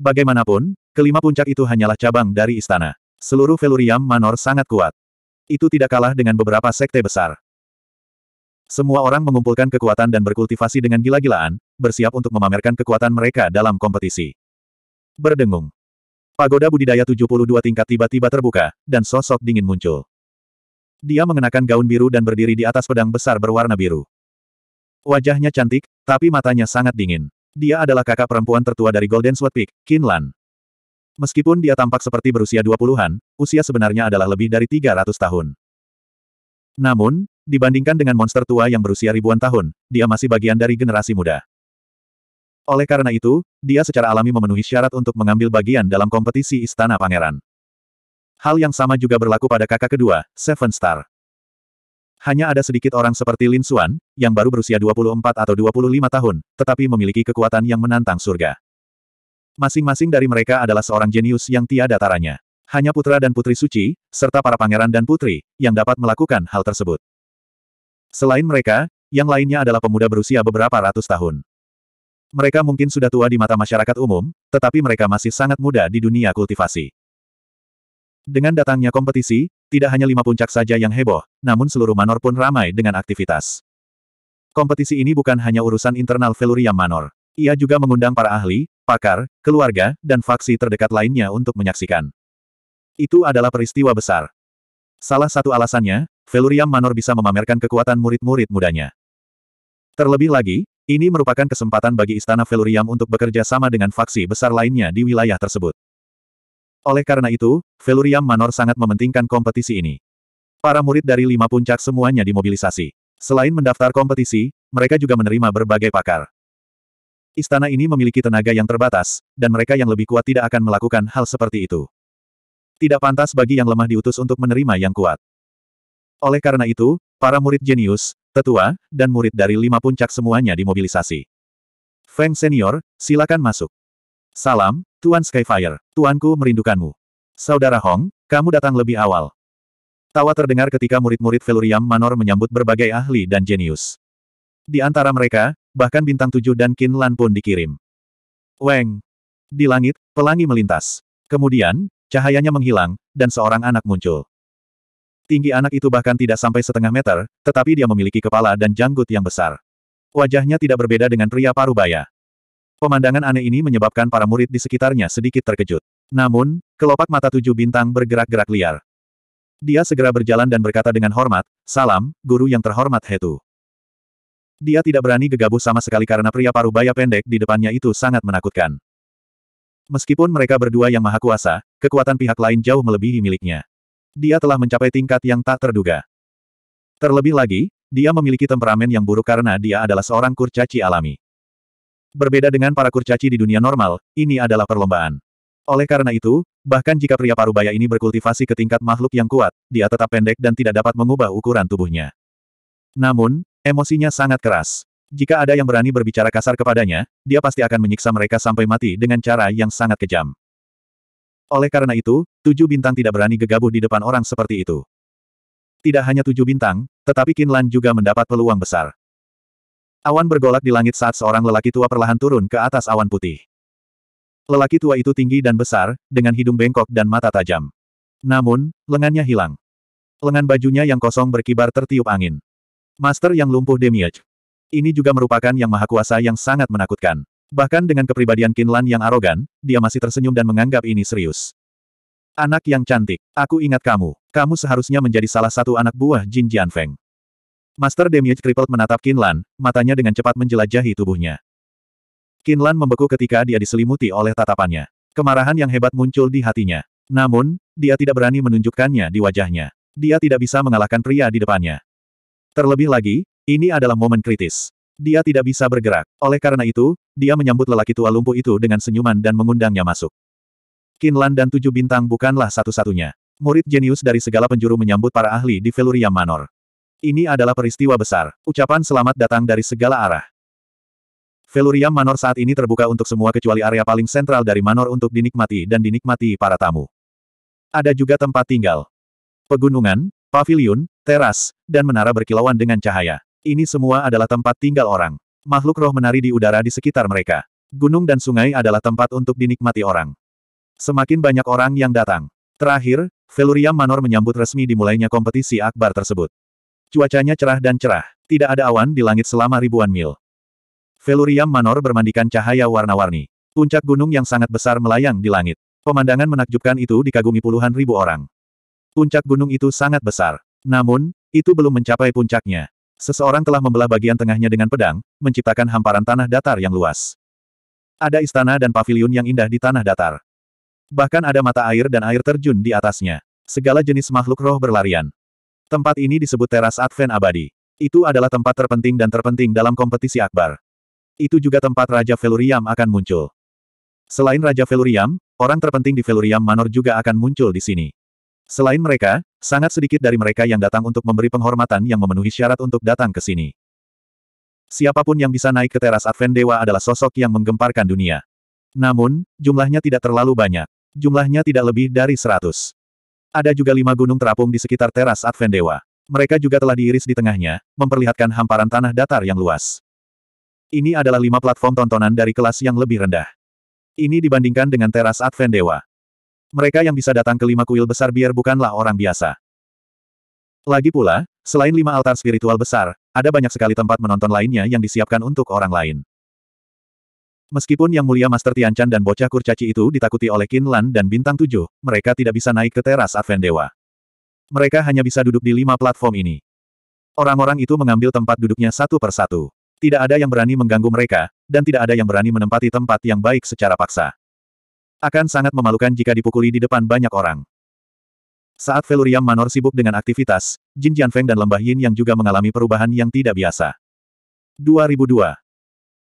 Bagaimanapun, kelima puncak itu hanyalah cabang dari istana. Seluruh Veluriam Manor sangat kuat. Itu tidak kalah dengan beberapa sekte besar. Semua orang mengumpulkan kekuatan dan berkultivasi dengan gila-gilaan, bersiap untuk memamerkan kekuatan mereka dalam kompetisi. Berdengung. Pagoda budidaya 72 tingkat tiba-tiba terbuka, dan sosok dingin muncul. Dia mengenakan gaun biru dan berdiri di atas pedang besar berwarna biru. Wajahnya cantik, tapi matanya sangat dingin. Dia adalah kakak perempuan tertua dari Golden Sword Peak, Qin Meskipun dia tampak seperti berusia 20-an, usia sebenarnya adalah lebih dari 300 tahun. Namun, dibandingkan dengan monster tua yang berusia ribuan tahun, dia masih bagian dari generasi muda. Oleh karena itu, dia secara alami memenuhi syarat untuk mengambil bagian dalam kompetisi Istana Pangeran. Hal yang sama juga berlaku pada kakak kedua, Seven Star. Hanya ada sedikit orang seperti Lin Xuan, yang baru berusia 24 atau 25 tahun, tetapi memiliki kekuatan yang menantang surga. Masing-masing dari mereka adalah seorang jenius yang tiada taranya. Hanya putra dan putri suci, serta para pangeran dan putri, yang dapat melakukan hal tersebut. Selain mereka, yang lainnya adalah pemuda berusia beberapa ratus tahun. Mereka mungkin sudah tua di mata masyarakat umum, tetapi mereka masih sangat muda di dunia kultivasi. Dengan datangnya kompetisi, tidak hanya lima puncak saja yang heboh, namun seluruh Manor pun ramai dengan aktivitas. Kompetisi ini bukan hanya urusan internal Veluria Manor. Ia juga mengundang para ahli, pakar, keluarga, dan faksi terdekat lainnya untuk menyaksikan. Itu adalah peristiwa besar. Salah satu alasannya, Velurium Manor bisa memamerkan kekuatan murid-murid mudanya. Terlebih lagi, ini merupakan kesempatan bagi Istana Velurium untuk bekerja sama dengan faksi besar lainnya di wilayah tersebut. Oleh karena itu, Velurium Manor sangat mementingkan kompetisi ini. Para murid dari lima puncak semuanya dimobilisasi. Selain mendaftar kompetisi, mereka juga menerima berbagai pakar. Istana ini memiliki tenaga yang terbatas, dan mereka yang lebih kuat tidak akan melakukan hal seperti itu. Tidak pantas bagi yang lemah diutus untuk menerima yang kuat. Oleh karena itu, para murid jenius, tetua, dan murid dari lima puncak semuanya dimobilisasi. Feng Senior, silakan masuk. Salam, Tuan Skyfire. Tuanku merindukanmu. Saudara Hong, kamu datang lebih awal. Tawa terdengar ketika murid-murid Veluriam Manor menyambut berbagai ahli dan jenius. Di antara mereka, bahkan bintang tujuh dan Kinlan pun dikirim. Weng! Di langit, pelangi melintas. Kemudian, cahayanya menghilang, dan seorang anak muncul. Tinggi anak itu bahkan tidak sampai setengah meter, tetapi dia memiliki kepala dan janggut yang besar. Wajahnya tidak berbeda dengan pria parubaya. Pemandangan aneh ini menyebabkan para murid di sekitarnya sedikit terkejut. Namun, kelopak mata tujuh bintang bergerak-gerak liar. Dia segera berjalan dan berkata dengan hormat, Salam, guru yang terhormat Hetu. Dia tidak berani gegabah sama sekali karena pria paruh baya pendek di depannya itu sangat menakutkan. Meskipun mereka berdua yang maha kuasa, kekuatan pihak lain jauh melebihi miliknya. Dia telah mencapai tingkat yang tak terduga. Terlebih lagi, dia memiliki temperamen yang buruk karena dia adalah seorang kurcaci alami. Berbeda dengan para kurcaci di dunia normal, ini adalah perlombaan. Oleh karena itu, bahkan jika pria parubaya ini berkultivasi ke tingkat makhluk yang kuat, dia tetap pendek dan tidak dapat mengubah ukuran tubuhnya. Namun, emosinya sangat keras. Jika ada yang berani berbicara kasar kepadanya, dia pasti akan menyiksa mereka sampai mati dengan cara yang sangat kejam. Oleh karena itu, tujuh bintang tidak berani gegabah di depan orang seperti itu. Tidak hanya tujuh bintang, tetapi Kinlan juga mendapat peluang besar. Awan bergolak di langit saat seorang lelaki tua perlahan turun ke atas awan putih. Lelaki tua itu tinggi dan besar, dengan hidung bengkok dan mata tajam. Namun, lengannya hilang. Lengan bajunya yang kosong berkibar tertiup angin. Master yang lumpuh Demiurge. Ini juga merupakan yang maha kuasa yang sangat menakutkan. Bahkan dengan kepribadian Kinlan yang arogan, dia masih tersenyum dan menganggap ini serius. Anak yang cantik, aku ingat kamu. Kamu seharusnya menjadi salah satu anak buah Jin Jianfeng. Master Demiurge Crippled menatap Kinlan, matanya dengan cepat menjelajahi tubuhnya. Kinlan membeku ketika dia diselimuti oleh tatapannya. Kemarahan yang hebat muncul di hatinya. Namun, dia tidak berani menunjukkannya di wajahnya. Dia tidak bisa mengalahkan pria di depannya. Terlebih lagi, ini adalah momen kritis. Dia tidak bisa bergerak. Oleh karena itu, dia menyambut lelaki tua lumpuh itu dengan senyuman dan mengundangnya masuk. Kinlan dan tujuh bintang bukanlah satu-satunya. Murid jenius dari segala penjuru menyambut para ahli di Veluria Manor. Ini adalah peristiwa besar. Ucapan selamat datang dari segala arah. Velurium Manor saat ini terbuka untuk semua kecuali area paling sentral dari Manor untuk dinikmati dan dinikmati para tamu. Ada juga tempat tinggal. Pegunungan, pavilion, teras, dan menara berkilauan dengan cahaya. Ini semua adalah tempat tinggal orang. Makhluk roh menari di udara di sekitar mereka. Gunung dan sungai adalah tempat untuk dinikmati orang. Semakin banyak orang yang datang. Terakhir, Velurium Manor menyambut resmi dimulainya kompetisi akbar tersebut. Cuacanya cerah dan cerah. Tidak ada awan di langit selama ribuan mil. Veluriam Manor bermandikan cahaya warna-warni. Puncak gunung yang sangat besar melayang di langit. Pemandangan menakjubkan itu dikagumi puluhan ribu orang. Puncak gunung itu sangat besar. Namun, itu belum mencapai puncaknya. Seseorang telah membelah bagian tengahnya dengan pedang, menciptakan hamparan tanah datar yang luas. Ada istana dan pavilion yang indah di tanah datar. Bahkan ada mata air dan air terjun di atasnya. Segala jenis makhluk roh berlarian. Tempat ini disebut teras Advent Abadi. Itu adalah tempat terpenting dan terpenting dalam kompetisi akbar. Itu juga tempat Raja Veluriam akan muncul. Selain Raja Veluriam, orang terpenting di Veluriam Manor juga akan muncul di sini. Selain mereka, sangat sedikit dari mereka yang datang untuk memberi penghormatan yang memenuhi syarat untuk datang ke sini. Siapapun yang bisa naik ke teras Advent Dewa adalah sosok yang menggemparkan dunia. Namun, jumlahnya tidak terlalu banyak. Jumlahnya tidak lebih dari seratus. Ada juga lima gunung terapung di sekitar teras Advendewa. Mereka juga telah diiris di tengahnya, memperlihatkan hamparan tanah datar yang luas. Ini adalah lima platform tontonan dari kelas yang lebih rendah. Ini dibandingkan dengan teras Advendewa. Mereka yang bisa datang ke lima kuil besar biar bukanlah orang biasa. Lagi pula, selain lima altar spiritual besar, ada banyak sekali tempat menonton lainnya yang disiapkan untuk orang lain. Meskipun Yang Mulia Master Tianchan dan bocah kurcaci itu ditakuti oleh Qin Lan dan Bintang Tujuh, mereka tidak bisa naik ke teras Advent Dewa. Mereka hanya bisa duduk di lima platform ini. Orang-orang itu mengambil tempat duduknya satu per satu. Tidak ada yang berani mengganggu mereka, dan tidak ada yang berani menempati tempat yang baik secara paksa. Akan sangat memalukan jika dipukuli di depan banyak orang. Saat Veluriam Manor sibuk dengan aktivitas, Jin Jianfeng dan Lembah Yin yang juga mengalami perubahan yang tidak biasa. 2002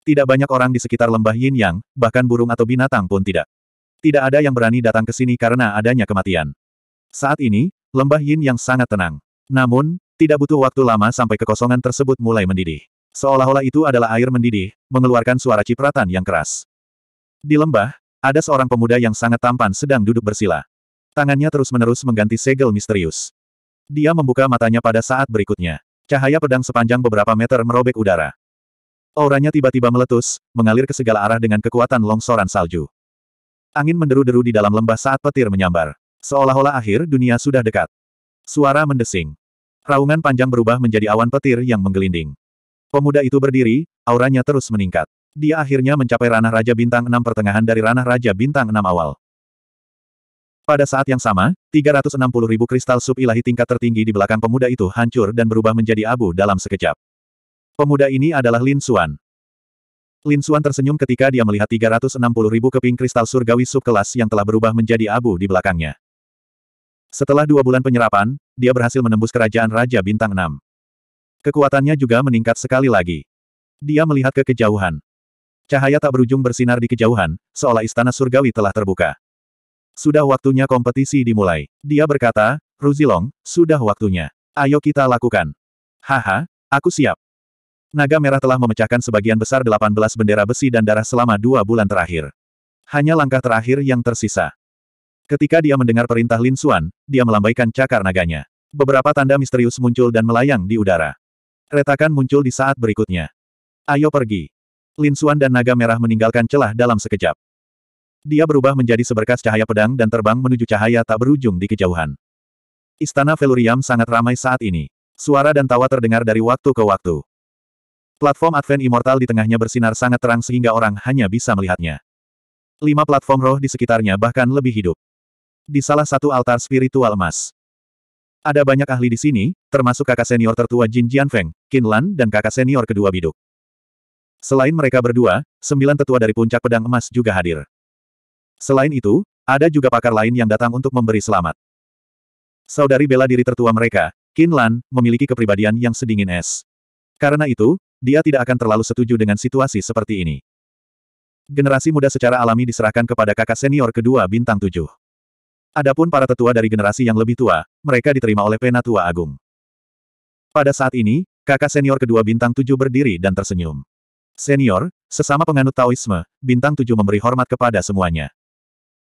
tidak banyak orang di sekitar lembah Yin Yang, bahkan burung atau binatang pun tidak. Tidak ada yang berani datang ke sini karena adanya kematian. Saat ini, lembah Yin Yang sangat tenang. Namun, tidak butuh waktu lama sampai kekosongan tersebut mulai mendidih. Seolah-olah itu adalah air mendidih, mengeluarkan suara cipratan yang keras. Di lembah, ada seorang pemuda yang sangat tampan sedang duduk bersila. Tangannya terus-menerus mengganti segel misterius. Dia membuka matanya pada saat berikutnya. Cahaya pedang sepanjang beberapa meter merobek udara. Auranya tiba-tiba meletus, mengalir ke segala arah dengan kekuatan longsoran salju. Angin menderu-deru di dalam lembah saat petir menyambar. Seolah-olah akhir dunia sudah dekat. Suara mendesing. Raungan panjang berubah menjadi awan petir yang menggelinding. Pemuda itu berdiri, auranya terus meningkat. Dia akhirnya mencapai ranah Raja Bintang 6 pertengahan dari ranah Raja Bintang 6 awal. Pada saat yang sama, 360 ribu kristal sub ilahi tingkat tertinggi di belakang pemuda itu hancur dan berubah menjadi abu dalam sekejap. Pemuda ini adalah Lin Xuan. Lin Xuan tersenyum ketika dia melihat 360 ribu keping kristal surgawi subkelas yang telah berubah menjadi abu di belakangnya. Setelah dua bulan penyerapan, dia berhasil menembus kerajaan Raja Bintang 6. Kekuatannya juga meningkat sekali lagi. Dia melihat ke kejauhan. Cahaya tak berujung bersinar di kejauhan, seolah istana surgawi telah terbuka. Sudah waktunya kompetisi dimulai. Dia berkata, Ruzilong, sudah waktunya. Ayo kita lakukan. Haha, aku siap. Naga Merah telah memecahkan sebagian besar 18 bendera besi dan darah selama dua bulan terakhir. Hanya langkah terakhir yang tersisa. Ketika dia mendengar perintah Lin Suan, dia melambaikan cakar naganya. Beberapa tanda misterius muncul dan melayang di udara. Retakan muncul di saat berikutnya. Ayo pergi. Lin Suan dan naga merah meninggalkan celah dalam sekejap. Dia berubah menjadi seberkas cahaya pedang dan terbang menuju cahaya tak berujung di kejauhan. Istana Veluriam sangat ramai saat ini. Suara dan tawa terdengar dari waktu ke waktu. Platform Advent Immortal di tengahnya bersinar sangat terang sehingga orang hanya bisa melihatnya. Lima platform roh di sekitarnya bahkan lebih hidup. Di salah satu altar spiritual emas. Ada banyak ahli di sini, termasuk kakak senior tertua Jin Jianfeng, Qin Lan dan kakak senior kedua Biduk. Selain mereka berdua, sembilan tetua dari puncak pedang emas juga hadir. Selain itu, ada juga pakar lain yang datang untuk memberi selamat. Saudari bela diri tertua mereka, Qin Lan, memiliki kepribadian yang sedingin es. Karena itu, dia tidak akan terlalu setuju dengan situasi seperti ini. Generasi muda secara alami diserahkan kepada kakak senior kedua bintang tujuh. Adapun para tetua dari generasi yang lebih tua, mereka diterima oleh Penatua Agung. Pada saat ini, kakak senior kedua bintang tujuh berdiri dan tersenyum. Senior, sesama penganut Taoisme, bintang tujuh memberi hormat kepada semuanya.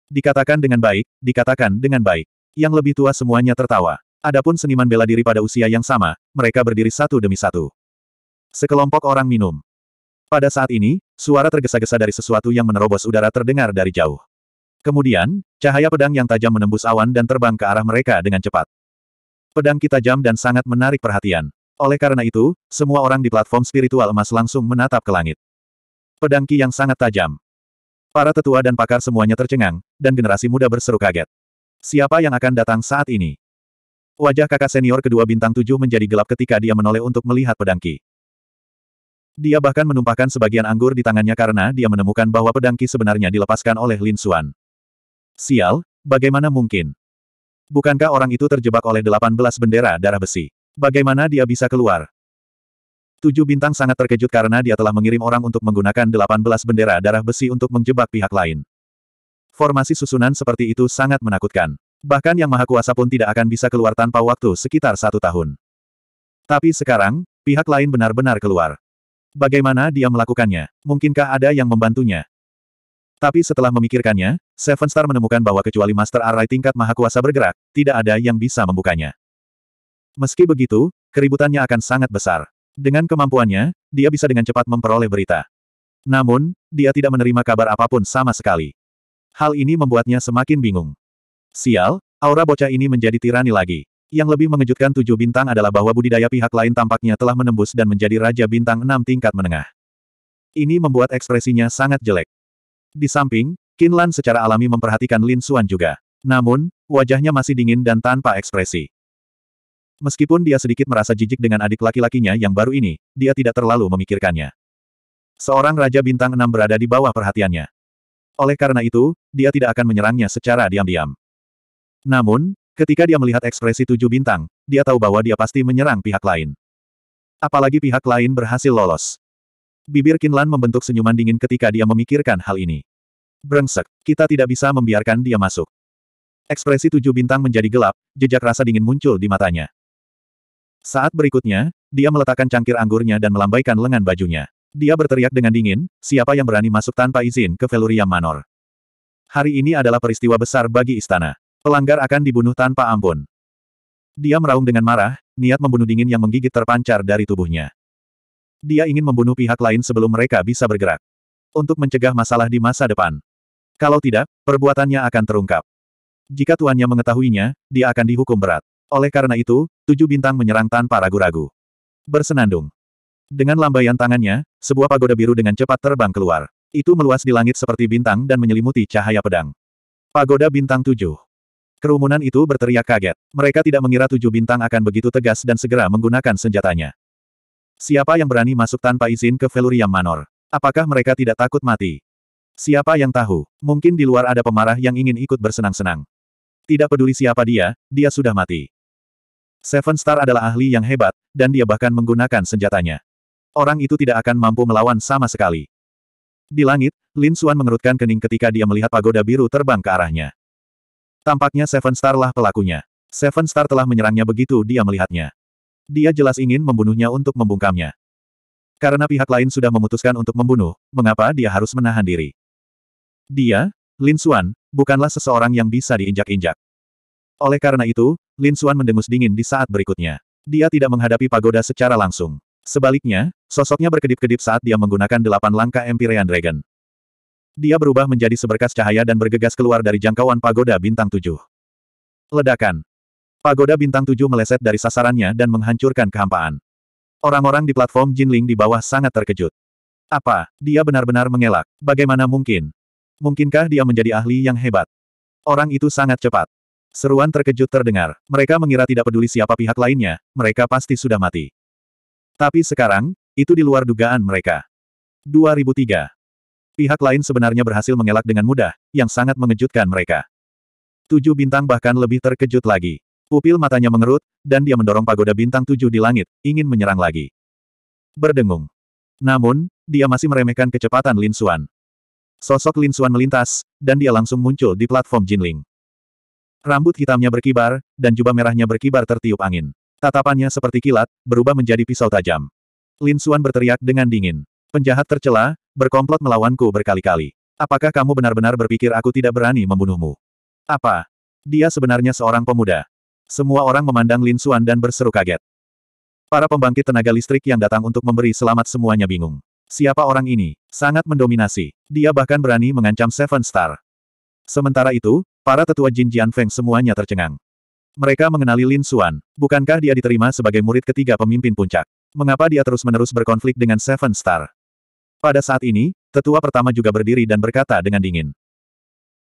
Dikatakan dengan baik, dikatakan dengan baik. Yang lebih tua semuanya tertawa. Adapun seniman bela diri pada usia yang sama, mereka berdiri satu demi satu. Sekelompok orang minum. Pada saat ini, suara tergesa-gesa dari sesuatu yang menerobos udara terdengar dari jauh. Kemudian, cahaya pedang yang tajam menembus awan dan terbang ke arah mereka dengan cepat. Pedang kita jam dan sangat menarik perhatian. Oleh karena itu, semua orang di platform spiritual emas langsung menatap ke langit. Pedang Ki yang sangat tajam. Para tetua dan pakar semuanya tercengang, dan generasi muda berseru kaget. Siapa yang akan datang saat ini? Wajah kakak senior kedua bintang tujuh menjadi gelap ketika dia menoleh untuk melihat pedang Ki. Dia bahkan menumpahkan sebagian anggur di tangannya karena dia menemukan bahwa pedang Qi sebenarnya dilepaskan oleh Lin Xuan. Sial, bagaimana mungkin? Bukankah orang itu terjebak oleh 18 bendera darah besi? Bagaimana dia bisa keluar? Tujuh bintang sangat terkejut karena dia telah mengirim orang untuk menggunakan 18 bendera darah besi untuk menjebak pihak lain. Formasi susunan seperti itu sangat menakutkan. Bahkan yang maha kuasa pun tidak akan bisa keluar tanpa waktu sekitar satu tahun. Tapi sekarang, pihak lain benar-benar keluar. Bagaimana dia melakukannya? Mungkinkah ada yang membantunya? Tapi setelah memikirkannya, Seven Star menemukan bahwa kecuali Master Array tingkat Maha Kuasa bergerak, tidak ada yang bisa membukanya. Meski begitu, keributannya akan sangat besar. Dengan kemampuannya, dia bisa dengan cepat memperoleh berita. Namun, dia tidak menerima kabar apapun sama sekali. Hal ini membuatnya semakin bingung. Sial, aura bocah ini menjadi tirani lagi. Yang lebih mengejutkan tujuh bintang adalah bahwa budidaya pihak lain tampaknya telah menembus dan menjadi raja bintang enam tingkat menengah. Ini membuat ekspresinya sangat jelek. Di samping, Kinlan secara alami memperhatikan Lin Xuan juga. Namun, wajahnya masih dingin dan tanpa ekspresi. Meskipun dia sedikit merasa jijik dengan adik laki-lakinya yang baru ini, dia tidak terlalu memikirkannya. Seorang Raja Bintang enam berada di bawah perhatiannya. Oleh karena itu, dia tidak akan menyerangnya secara diam-diam. Namun, Ketika dia melihat ekspresi tujuh bintang, dia tahu bahwa dia pasti menyerang pihak lain. Apalagi pihak lain berhasil lolos. Bibir Kinlan membentuk senyuman dingin ketika dia memikirkan hal ini. Brengsek, kita tidak bisa membiarkan dia masuk. Ekspresi tujuh bintang menjadi gelap, jejak rasa dingin muncul di matanya. Saat berikutnya, dia meletakkan cangkir anggurnya dan melambaikan lengan bajunya. Dia berteriak dengan dingin, siapa yang berani masuk tanpa izin ke Veluria Manor. Hari ini adalah peristiwa besar bagi istana. Pelanggar akan dibunuh tanpa ampun. Dia meraung dengan marah, niat membunuh dingin yang menggigit terpancar dari tubuhnya. Dia ingin membunuh pihak lain sebelum mereka bisa bergerak. Untuk mencegah masalah di masa depan. Kalau tidak, perbuatannya akan terungkap. Jika tuannya mengetahuinya, dia akan dihukum berat. Oleh karena itu, tujuh bintang menyerang tanpa ragu-ragu. Bersenandung. Dengan lambaian tangannya, sebuah pagoda biru dengan cepat terbang keluar. Itu meluas di langit seperti bintang dan menyelimuti cahaya pedang. Pagoda bintang tujuh. Kerumunan itu berteriak kaget. Mereka tidak mengira tujuh bintang akan begitu tegas dan segera menggunakan senjatanya. Siapa yang berani masuk tanpa izin ke Veluriam Manor? Apakah mereka tidak takut mati? Siapa yang tahu? Mungkin di luar ada pemarah yang ingin ikut bersenang-senang. Tidak peduli siapa dia, dia sudah mati. Seven Star adalah ahli yang hebat, dan dia bahkan menggunakan senjatanya. Orang itu tidak akan mampu melawan sama sekali. Di langit, Lin Xuan mengerutkan kening ketika dia melihat pagoda biru terbang ke arahnya. Tampaknya Seven Star lah pelakunya. Seven Star telah menyerangnya begitu dia melihatnya. Dia jelas ingin membunuhnya untuk membungkamnya. Karena pihak lain sudah memutuskan untuk membunuh, mengapa dia harus menahan diri? Dia, Lin Xuan, bukanlah seseorang yang bisa diinjak-injak. Oleh karena itu, Lin Xuan mendengus dingin di saat berikutnya. Dia tidak menghadapi pagoda secara langsung. Sebaliknya, sosoknya berkedip-kedip saat dia menggunakan delapan langkah Empyrean Dragon. Dia berubah menjadi seberkas cahaya dan bergegas keluar dari jangkauan pagoda bintang tujuh. Ledakan. Pagoda bintang tujuh meleset dari sasarannya dan menghancurkan kehampaan. Orang-orang di platform Jinling di bawah sangat terkejut. Apa, dia benar-benar mengelak? Bagaimana mungkin? Mungkinkah dia menjadi ahli yang hebat? Orang itu sangat cepat. Seruan terkejut terdengar. Mereka mengira tidak peduli siapa pihak lainnya, mereka pasti sudah mati. Tapi sekarang, itu di luar dugaan mereka. 2003. Pihak lain sebenarnya berhasil mengelak dengan mudah, yang sangat mengejutkan mereka. Tujuh bintang bahkan lebih terkejut lagi. Pupil matanya mengerut, dan dia mendorong pagoda bintang tujuh di langit, ingin menyerang lagi. Berdengung. Namun, dia masih meremehkan kecepatan Lin Suan. Sosok Lin Suan melintas, dan dia langsung muncul di platform Jinling. Rambut hitamnya berkibar, dan jubah merahnya berkibar tertiup angin. Tatapannya seperti kilat, berubah menjadi pisau tajam. Lin Suan berteriak dengan dingin. Penjahat tercela, berkomplot melawanku berkali-kali. Apakah kamu benar-benar berpikir aku tidak berani membunuhmu? Apa? Dia sebenarnya seorang pemuda. Semua orang memandang Lin Xuan dan berseru kaget. Para pembangkit tenaga listrik yang datang untuk memberi selamat semuanya bingung. Siapa orang ini? Sangat mendominasi. Dia bahkan berani mengancam Seven Star. Sementara itu, para tetua Jin Jian Feng semuanya tercengang. Mereka mengenali Lin Xuan. Bukankah dia diterima sebagai murid ketiga pemimpin puncak? Mengapa dia terus-menerus berkonflik dengan Seven Star? Pada saat ini, tetua pertama juga berdiri dan berkata dengan dingin.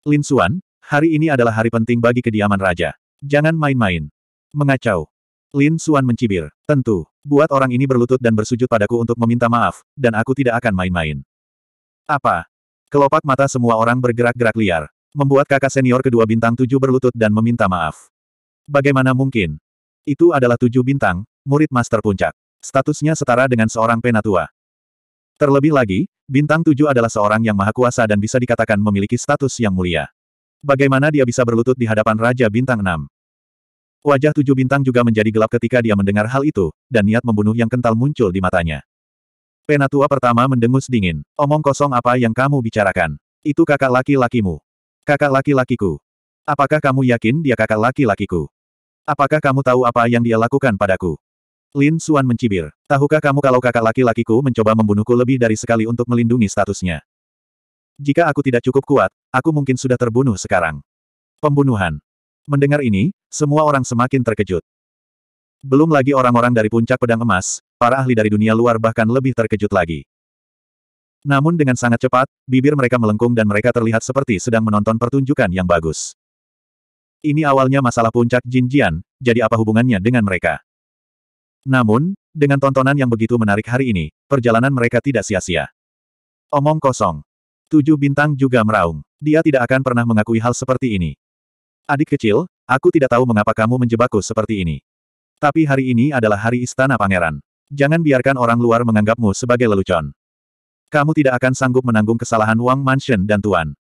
Lin Xuan, hari ini adalah hari penting bagi kediaman raja. Jangan main-main. Mengacau. Lin Xuan mencibir. Tentu, buat orang ini berlutut dan bersujud padaku untuk meminta maaf, dan aku tidak akan main-main. Apa? Kelopak mata semua orang bergerak-gerak liar. Membuat kakak senior kedua bintang tujuh berlutut dan meminta maaf. Bagaimana mungkin? Itu adalah tujuh bintang, murid master puncak. Statusnya setara dengan seorang penatua. Terlebih lagi, bintang tujuh adalah seorang yang maha kuasa dan bisa dikatakan memiliki status yang mulia. Bagaimana dia bisa berlutut di hadapan Raja Bintang enam? Wajah tujuh bintang juga menjadi gelap ketika dia mendengar hal itu, dan niat membunuh yang kental muncul di matanya. Penatua pertama mendengus dingin. Omong kosong apa yang kamu bicarakan? Itu kakak laki-lakimu. Kakak laki-lakiku. Apakah kamu yakin dia kakak laki-lakiku? Apakah kamu tahu apa yang dia lakukan padaku? Lin Suan mencibir. Tahukah kamu kalau kakak laki-lakiku mencoba membunuhku lebih dari sekali untuk melindungi statusnya? Jika aku tidak cukup kuat, aku mungkin sudah terbunuh sekarang. Pembunuhan. Mendengar ini, semua orang semakin terkejut. Belum lagi orang-orang dari puncak pedang emas, para ahli dari dunia luar bahkan lebih terkejut lagi. Namun dengan sangat cepat, bibir mereka melengkung dan mereka terlihat seperti sedang menonton pertunjukan yang bagus. Ini awalnya masalah puncak Jinjian, jadi apa hubungannya dengan mereka? Namun, dengan tontonan yang begitu menarik hari ini, perjalanan mereka tidak sia-sia. Omong kosong. Tujuh bintang juga meraung. Dia tidak akan pernah mengakui hal seperti ini. Adik kecil, aku tidak tahu mengapa kamu menjebakku seperti ini. Tapi hari ini adalah hari istana pangeran. Jangan biarkan orang luar menganggapmu sebagai lelucon. Kamu tidak akan sanggup menanggung kesalahan Wang Mansion dan Tuan.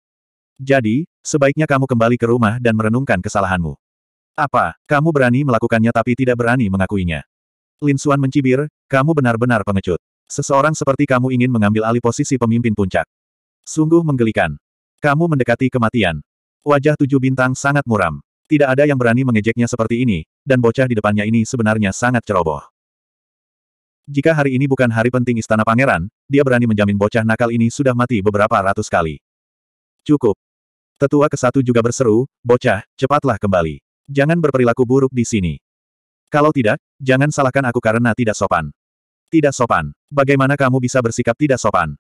Jadi, sebaiknya kamu kembali ke rumah dan merenungkan kesalahanmu. Apa, kamu berani melakukannya tapi tidak berani mengakuinya? Lin Xuan mencibir, kamu benar-benar pengecut. Seseorang seperti kamu ingin mengambil alih posisi pemimpin puncak. Sungguh menggelikan. Kamu mendekati kematian. Wajah tujuh bintang sangat muram. Tidak ada yang berani mengejeknya seperti ini, dan bocah di depannya ini sebenarnya sangat ceroboh. Jika hari ini bukan hari penting istana pangeran, dia berani menjamin bocah nakal ini sudah mati beberapa ratus kali. Cukup. Tetua ke satu juga berseru, bocah, cepatlah kembali. Jangan berperilaku buruk di sini. Kalau tidak, jangan salahkan aku karena tidak sopan. Tidak sopan. Bagaimana kamu bisa bersikap tidak sopan?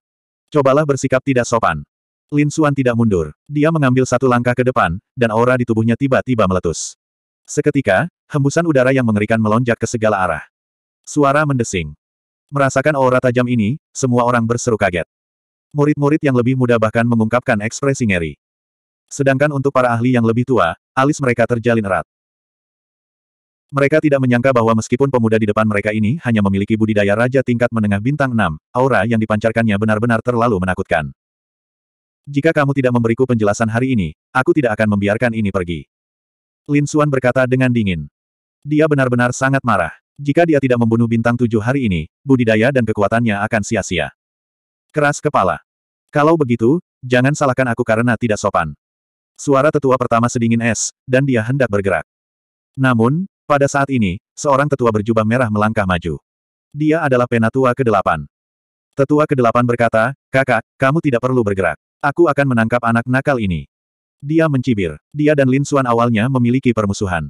Cobalah bersikap tidak sopan. Lin Suan tidak mundur. Dia mengambil satu langkah ke depan, dan aura di tubuhnya tiba-tiba meletus. Seketika, hembusan udara yang mengerikan melonjak ke segala arah. Suara mendesing. Merasakan aura tajam ini, semua orang berseru kaget. Murid-murid yang lebih muda bahkan mengungkapkan ekspresi ngeri. Sedangkan untuk para ahli yang lebih tua, alis mereka terjalin erat. Mereka tidak menyangka bahwa meskipun pemuda di depan mereka ini hanya memiliki budidaya raja tingkat menengah bintang 6, aura yang dipancarkannya benar-benar terlalu menakutkan. Jika kamu tidak memberiku penjelasan hari ini, aku tidak akan membiarkan ini pergi. Lin Xuan berkata dengan dingin. Dia benar-benar sangat marah. Jika dia tidak membunuh bintang tujuh hari ini, budidaya dan kekuatannya akan sia-sia. Keras kepala. Kalau begitu, jangan salahkan aku karena tidak sopan. Suara tetua pertama sedingin es, dan dia hendak bergerak. Namun, pada saat ini, seorang tetua berjubah merah melangkah maju. Dia adalah penatua ke-8. Tetua ke-8 berkata, kakak, kamu tidak perlu bergerak. Aku akan menangkap anak nakal ini. Dia mencibir. Dia dan Lin Suan awalnya memiliki permusuhan.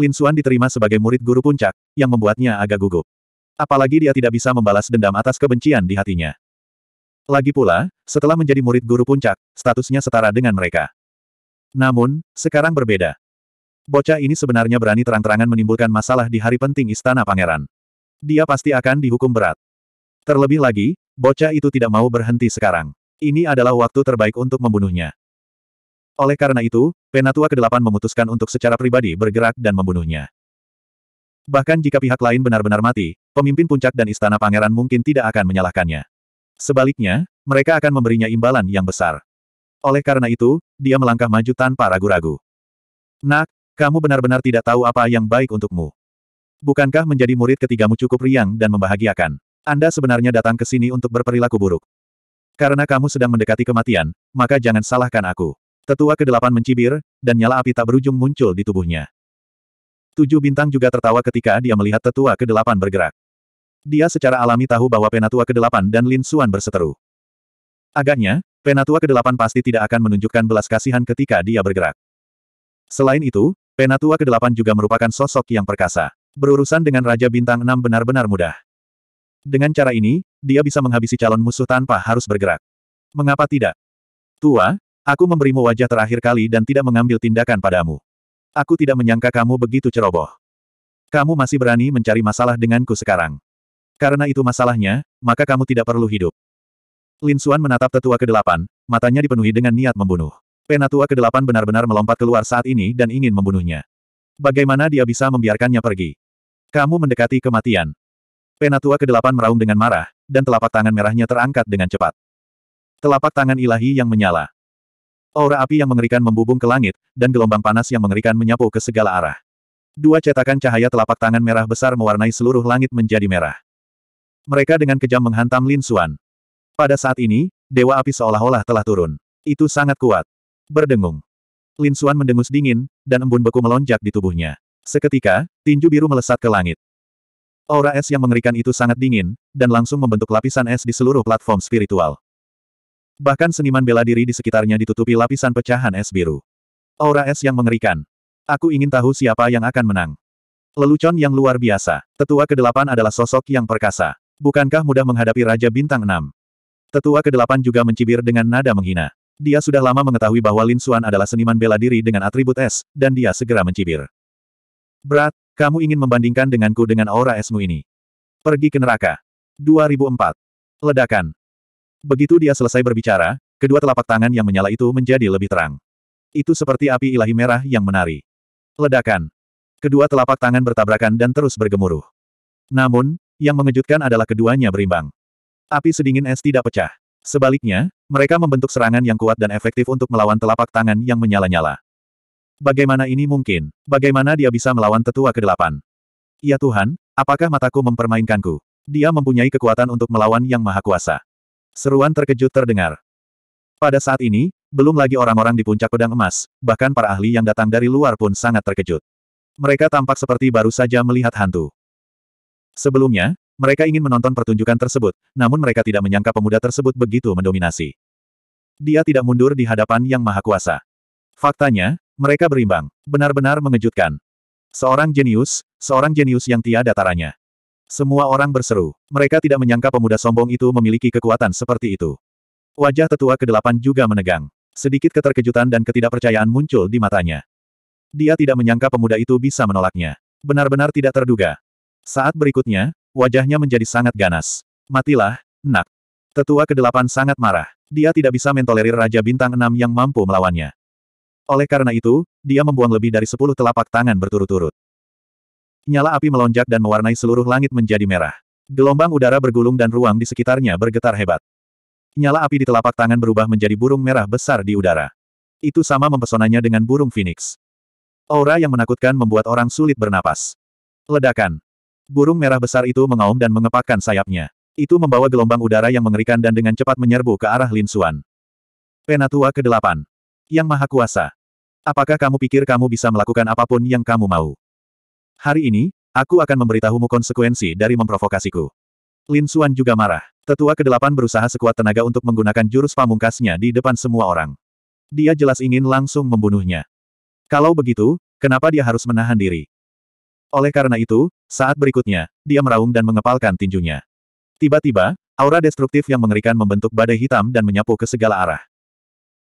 Lin Suan diterima sebagai murid guru puncak, yang membuatnya agak gugup. Apalagi dia tidak bisa membalas dendam atas kebencian di hatinya. Lagi pula, setelah menjadi murid guru puncak, statusnya setara dengan mereka. Namun, sekarang berbeda. Bocah ini sebenarnya berani terang-terangan menimbulkan masalah di hari penting istana pangeran. Dia pasti akan dihukum berat. Terlebih lagi, bocah itu tidak mau berhenti sekarang. Ini adalah waktu terbaik untuk membunuhnya. Oleh karena itu, Penatua ke-8 memutuskan untuk secara pribadi bergerak dan membunuhnya. Bahkan jika pihak lain benar-benar mati, pemimpin puncak dan istana pangeran mungkin tidak akan menyalahkannya. Sebaliknya, mereka akan memberinya imbalan yang besar. Oleh karena itu, dia melangkah maju tanpa ragu-ragu. Nak, kamu benar-benar tidak tahu apa yang baik untukmu. Bukankah menjadi murid ketigamu cukup riang dan membahagiakan? Anda sebenarnya datang ke sini untuk berperilaku buruk. Karena kamu sedang mendekati kematian, maka jangan salahkan aku. Tetua kedelapan mencibir, dan nyala api tak berujung muncul di tubuhnya. Tujuh bintang juga tertawa ketika dia melihat tetua kedelapan bergerak. Dia secara alami tahu bahwa penatua kedelapan dan Lin Suan berseteru. Agaknya, penatua kedelapan pasti tidak akan menunjukkan belas kasihan ketika dia bergerak. Selain itu, Penatua ke-8 juga merupakan sosok yang perkasa. Berurusan dengan Raja Bintang 6 benar-benar mudah. Dengan cara ini, dia bisa menghabisi calon musuh tanpa harus bergerak. Mengapa tidak? Tua, aku memberimu wajah terakhir kali dan tidak mengambil tindakan padamu. Aku tidak menyangka kamu begitu ceroboh. Kamu masih berani mencari masalah denganku sekarang. Karena itu masalahnya, maka kamu tidak perlu hidup. Lin Xuan menatap tetua ke-8, matanya dipenuhi dengan niat membunuh. Penatua ke-8 benar-benar melompat keluar saat ini dan ingin membunuhnya. Bagaimana dia bisa membiarkannya pergi? Kamu mendekati kematian. Penatua ke-8 meraung dengan marah, dan telapak tangan merahnya terangkat dengan cepat. Telapak tangan ilahi yang menyala. Aura api yang mengerikan membubung ke langit, dan gelombang panas yang mengerikan menyapu ke segala arah. Dua cetakan cahaya telapak tangan merah besar mewarnai seluruh langit menjadi merah. Mereka dengan kejam menghantam Lin Xuan. Pada saat ini, Dewa Api seolah-olah telah turun. Itu sangat kuat. Berdengung. Lin Suan mendengus dingin, dan embun beku melonjak di tubuhnya. Seketika, tinju biru melesat ke langit. Aura es yang mengerikan itu sangat dingin, dan langsung membentuk lapisan es di seluruh platform spiritual. Bahkan seniman bela diri di sekitarnya ditutupi lapisan pecahan es biru. Aura es yang mengerikan. Aku ingin tahu siapa yang akan menang. Lelucon yang luar biasa. Tetua ke-8 adalah sosok yang perkasa. Bukankah mudah menghadapi Raja Bintang 6? Tetua ke-8 juga mencibir dengan nada menghina. Dia sudah lama mengetahui bahwa Lin Xuan adalah seniman bela diri dengan atribut es, dan dia segera mencibir. Berat, kamu ingin membandingkan denganku dengan aura esmu ini. Pergi ke neraka. 2004. Ledakan. Begitu dia selesai berbicara, kedua telapak tangan yang menyala itu menjadi lebih terang. Itu seperti api ilahi merah yang menari. Ledakan. Kedua telapak tangan bertabrakan dan terus bergemuruh. Namun, yang mengejutkan adalah keduanya berimbang. Api sedingin es tidak pecah. Sebaliknya, mereka membentuk serangan yang kuat dan efektif untuk melawan telapak tangan yang menyala-nyala. Bagaimana ini mungkin? Bagaimana dia bisa melawan tetua kedelapan? Ya Tuhan, apakah mataku mempermainkanku? Dia mempunyai kekuatan untuk melawan Yang Maha Kuasa. Seruan terkejut terdengar. Pada saat ini, belum lagi orang-orang di puncak pedang emas, bahkan para ahli yang datang dari luar pun sangat terkejut. Mereka tampak seperti baru saja melihat hantu. Sebelumnya, mereka ingin menonton pertunjukan tersebut, namun mereka tidak menyangka pemuda tersebut begitu mendominasi. Dia tidak mundur di hadapan Yang Maha Kuasa. Faktanya, mereka berimbang. Benar-benar mengejutkan. Seorang jenius, seorang jenius yang tiada taranya. Semua orang berseru. Mereka tidak menyangka pemuda sombong itu memiliki kekuatan seperti itu. Wajah tetua ke kedelapan juga menegang. Sedikit keterkejutan dan ketidakpercayaan muncul di matanya. Dia tidak menyangka pemuda itu bisa menolaknya. Benar-benar tidak terduga. Saat berikutnya, Wajahnya menjadi sangat ganas. Matilah, nak. Tetua kedelapan sangat marah. Dia tidak bisa mentolerir Raja Bintang Enam yang mampu melawannya. Oleh karena itu, dia membuang lebih dari sepuluh telapak tangan berturut-turut. Nyala api melonjak dan mewarnai seluruh langit menjadi merah. Gelombang udara bergulung dan ruang di sekitarnya bergetar hebat. Nyala api di telapak tangan berubah menjadi burung merah besar di udara. Itu sama mempesonanya dengan burung phoenix. Aura yang menakutkan membuat orang sulit bernapas. Ledakan. Burung merah besar itu mengaum dan mengepakkan sayapnya. Itu membawa gelombang udara yang mengerikan dan dengan cepat menyerbu ke arah Lin Xuan. Penatua ke-8. Yang Maha Kuasa. Apakah kamu pikir kamu bisa melakukan apapun yang kamu mau? Hari ini, aku akan memberitahumu konsekuensi dari memprovokasiku. Lin Xuan juga marah. Tetua ke-8 berusaha sekuat tenaga untuk menggunakan jurus pamungkasnya di depan semua orang. Dia jelas ingin langsung membunuhnya. Kalau begitu, kenapa dia harus menahan diri? Oleh karena itu, saat berikutnya, dia meraung dan mengepalkan tinjunya. Tiba-tiba, aura destruktif yang mengerikan membentuk badai hitam dan menyapu ke segala arah.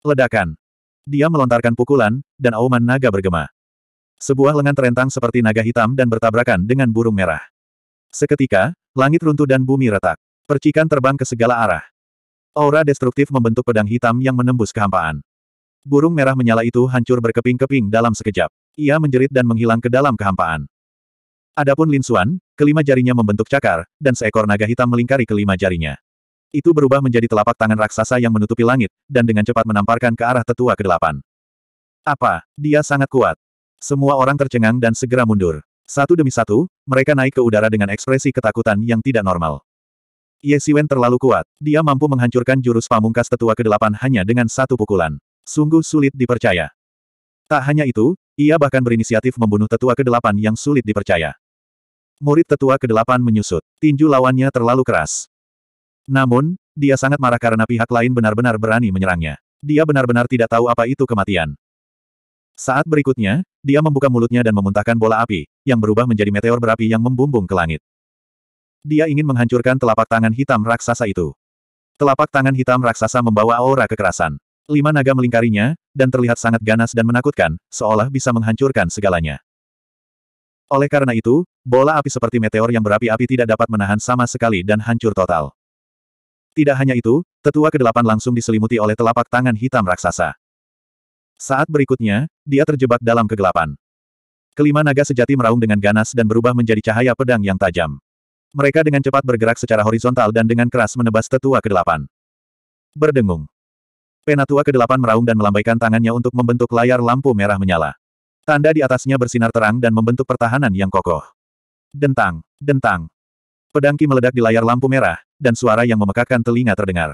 Ledakan. Dia melontarkan pukulan, dan auman naga bergema. Sebuah lengan terentang seperti naga hitam dan bertabrakan dengan burung merah. Seketika, langit runtuh dan bumi retak. Percikan terbang ke segala arah. Aura destruktif membentuk pedang hitam yang menembus kehampaan. Burung merah menyala itu hancur berkeping-keping dalam sekejap. Ia menjerit dan menghilang ke dalam kehampaan. Adapun Lin Xuan, kelima jarinya membentuk cakar, dan seekor naga hitam melingkari kelima jarinya. Itu berubah menjadi telapak tangan raksasa yang menutupi langit, dan dengan cepat menamparkan ke arah tetua kedelapan. Apa? Dia sangat kuat. Semua orang tercengang dan segera mundur. Satu demi satu, mereka naik ke udara dengan ekspresi ketakutan yang tidak normal. Ye Siwen terlalu kuat. Dia mampu menghancurkan jurus pamungkas tetua kedelapan hanya dengan satu pukulan. Sungguh sulit dipercaya. Tak hanya itu, ia bahkan berinisiatif membunuh tetua kedelapan yang sulit dipercaya murid tetua ke-8 menyusut. Tinju lawannya terlalu keras. Namun, dia sangat marah karena pihak lain benar-benar berani menyerangnya. Dia benar-benar tidak tahu apa itu kematian. Saat berikutnya, dia membuka mulutnya dan memuntahkan bola api, yang berubah menjadi meteor berapi yang membumbung ke langit. Dia ingin menghancurkan telapak tangan hitam raksasa itu. Telapak tangan hitam raksasa membawa aura kekerasan. Lima naga melingkarinya, dan terlihat sangat ganas dan menakutkan, seolah bisa menghancurkan segalanya. Oleh karena itu, bola api seperti meteor yang berapi-api tidak dapat menahan sama sekali dan hancur total. Tidak hanya itu, tetua kedelapan langsung diselimuti oleh telapak tangan hitam raksasa. Saat berikutnya, dia terjebak dalam kegelapan. Kelima naga sejati meraung dengan ganas dan berubah menjadi cahaya pedang yang tajam. Mereka dengan cepat bergerak secara horizontal dan dengan keras menebas tetua kedelapan. Berdengung. Penatua kedelapan meraung dan melambaikan tangannya untuk membentuk layar lampu merah menyala. Tanda di atasnya bersinar terang dan membentuk pertahanan yang kokoh. Dentang, dentang. Pedangki meledak di layar lampu merah, dan suara yang memekakan telinga terdengar.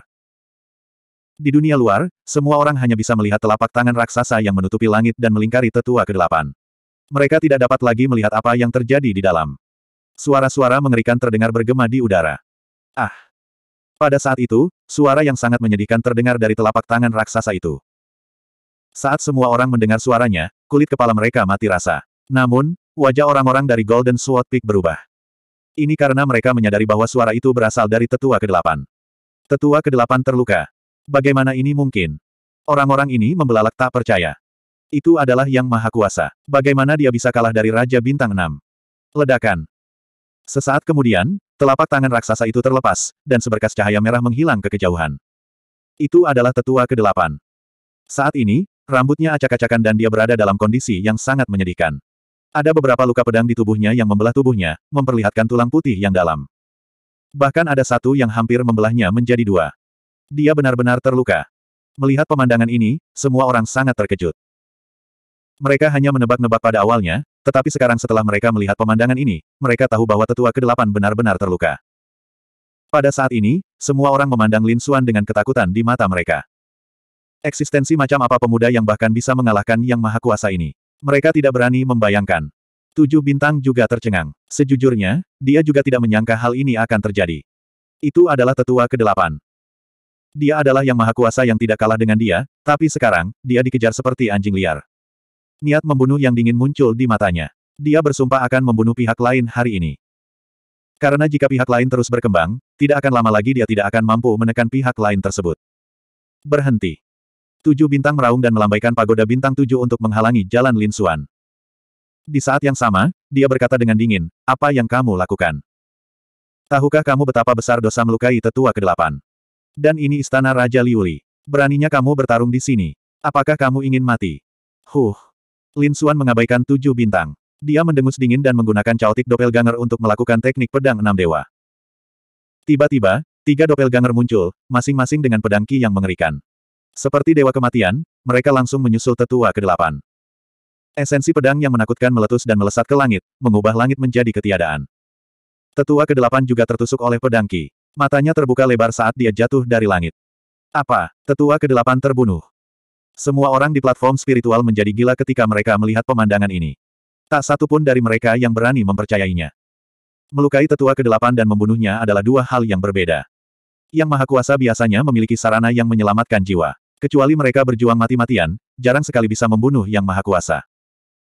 Di dunia luar, semua orang hanya bisa melihat telapak tangan raksasa yang menutupi langit dan melingkari tetua kegelapan. Mereka tidak dapat lagi melihat apa yang terjadi di dalam. Suara-suara mengerikan terdengar bergema di udara. Ah! Pada saat itu, suara yang sangat menyedihkan terdengar dari telapak tangan raksasa itu. Saat semua orang mendengar suaranya, kulit kepala mereka mati rasa. Namun, wajah orang-orang dari Golden Sword Peak berubah. Ini karena mereka menyadari bahwa suara itu berasal dari tetua kedelapan. Tetua kedelapan terluka. Bagaimana ini mungkin? Orang-orang ini membelalak tak percaya. Itu adalah yang maha kuasa. Bagaimana dia bisa kalah dari Raja Bintang 6? Ledakan. Sesaat kemudian, telapak tangan raksasa itu terlepas, dan seberkas cahaya merah menghilang ke kejauhan. Itu adalah tetua kedelapan. Saat ini, Rambutnya acak-acakan dan dia berada dalam kondisi yang sangat menyedihkan. Ada beberapa luka pedang di tubuhnya yang membelah tubuhnya, memperlihatkan tulang putih yang dalam. Bahkan ada satu yang hampir membelahnya menjadi dua. Dia benar-benar terluka. Melihat pemandangan ini, semua orang sangat terkejut. Mereka hanya menebak-nebak pada awalnya, tetapi sekarang setelah mereka melihat pemandangan ini, mereka tahu bahwa tetua kedelapan benar-benar terluka. Pada saat ini, semua orang memandang Lin Xuan dengan ketakutan di mata mereka. Eksistensi macam apa pemuda yang bahkan bisa mengalahkan yang maha kuasa ini. Mereka tidak berani membayangkan. Tujuh bintang juga tercengang. Sejujurnya, dia juga tidak menyangka hal ini akan terjadi. Itu adalah tetua kedelapan. Dia adalah yang maha kuasa yang tidak kalah dengan dia, tapi sekarang, dia dikejar seperti anjing liar. Niat membunuh yang dingin muncul di matanya. Dia bersumpah akan membunuh pihak lain hari ini. Karena jika pihak lain terus berkembang, tidak akan lama lagi dia tidak akan mampu menekan pihak lain tersebut. Berhenti. Tujuh bintang meraung dan melambaikan pagoda bintang tujuh untuk menghalangi jalan Lin Xuan. Di saat yang sama, dia berkata dengan dingin, apa yang kamu lakukan? Tahukah kamu betapa besar dosa melukai tetua kedelapan? Dan ini istana Raja Liuli. Beraninya kamu bertarung di sini. Apakah kamu ingin mati? Huh. Lin Xuan mengabaikan tujuh bintang. Dia mendengus dingin dan menggunakan caotik doppelganger untuk melakukan teknik pedang enam dewa. Tiba-tiba, tiga doppelganger muncul, masing-masing dengan pedang ki yang mengerikan. Seperti dewa kematian, mereka langsung menyusul tetua ke-8. Esensi pedang yang menakutkan meletus dan melesat ke langit, mengubah langit menjadi ketiadaan. Tetua ke-8 juga tertusuk oleh pedang Ki. Matanya terbuka lebar saat dia jatuh dari langit. Apa? Tetua ke-8 terbunuh. Semua orang di platform spiritual menjadi gila ketika mereka melihat pemandangan ini. Tak satu pun dari mereka yang berani mempercayainya. Melukai tetua ke-8 dan membunuhnya adalah dua hal yang berbeda. Yang Maha Kuasa biasanya memiliki sarana yang menyelamatkan jiwa. Kecuali mereka berjuang mati-matian, jarang sekali bisa membunuh Yang Maha Kuasa.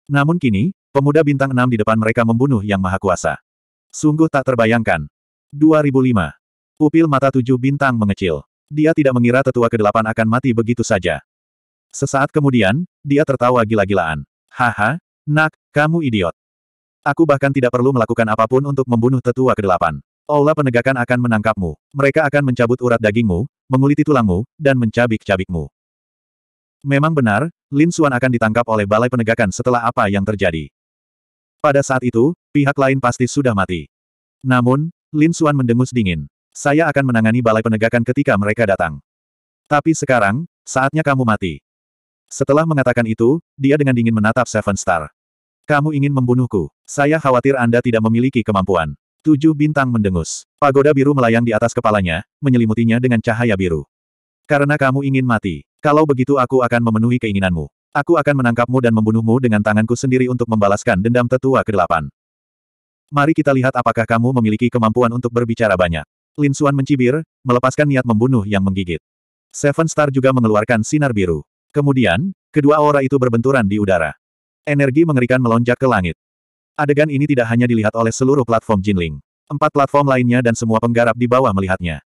Namun kini, pemuda bintang enam di depan mereka membunuh Yang Maha Kuasa. Sungguh tak terbayangkan. 2005. Pupil mata tujuh bintang mengecil. Dia tidak mengira tetua kedelapan akan mati begitu saja. Sesaat kemudian, dia tertawa gila-gilaan. Haha, nak, kamu idiot. Aku bahkan tidak perlu melakukan apapun untuk membunuh tetua kedelapan. Aula penegakan akan menangkapmu. Mereka akan mencabut urat dagingmu, menguliti tulangmu, dan mencabik-cabikmu. Memang benar, Lin Xuan akan ditangkap oleh balai penegakan setelah apa yang terjadi. Pada saat itu, pihak lain pasti sudah mati. Namun, Lin Xuan mendengus dingin. Saya akan menangani balai penegakan ketika mereka datang. Tapi sekarang, saatnya kamu mati. Setelah mengatakan itu, dia dengan dingin menatap Seven Star. Kamu ingin membunuhku. Saya khawatir Anda tidak memiliki kemampuan. Tujuh bintang mendengus. Pagoda biru melayang di atas kepalanya, menyelimutinya dengan cahaya biru. Karena kamu ingin mati. Kalau begitu aku akan memenuhi keinginanmu. Aku akan menangkapmu dan membunuhmu dengan tanganku sendiri untuk membalaskan dendam tetua ke-8. Mari kita lihat apakah kamu memiliki kemampuan untuk berbicara banyak. Lin Xuan mencibir, melepaskan niat membunuh yang menggigit. Seven Star juga mengeluarkan sinar biru. Kemudian, kedua aura itu berbenturan di udara. Energi mengerikan melonjak ke langit. Adegan ini tidak hanya dilihat oleh seluruh platform Jinling. Empat platform lainnya dan semua penggarap di bawah melihatnya.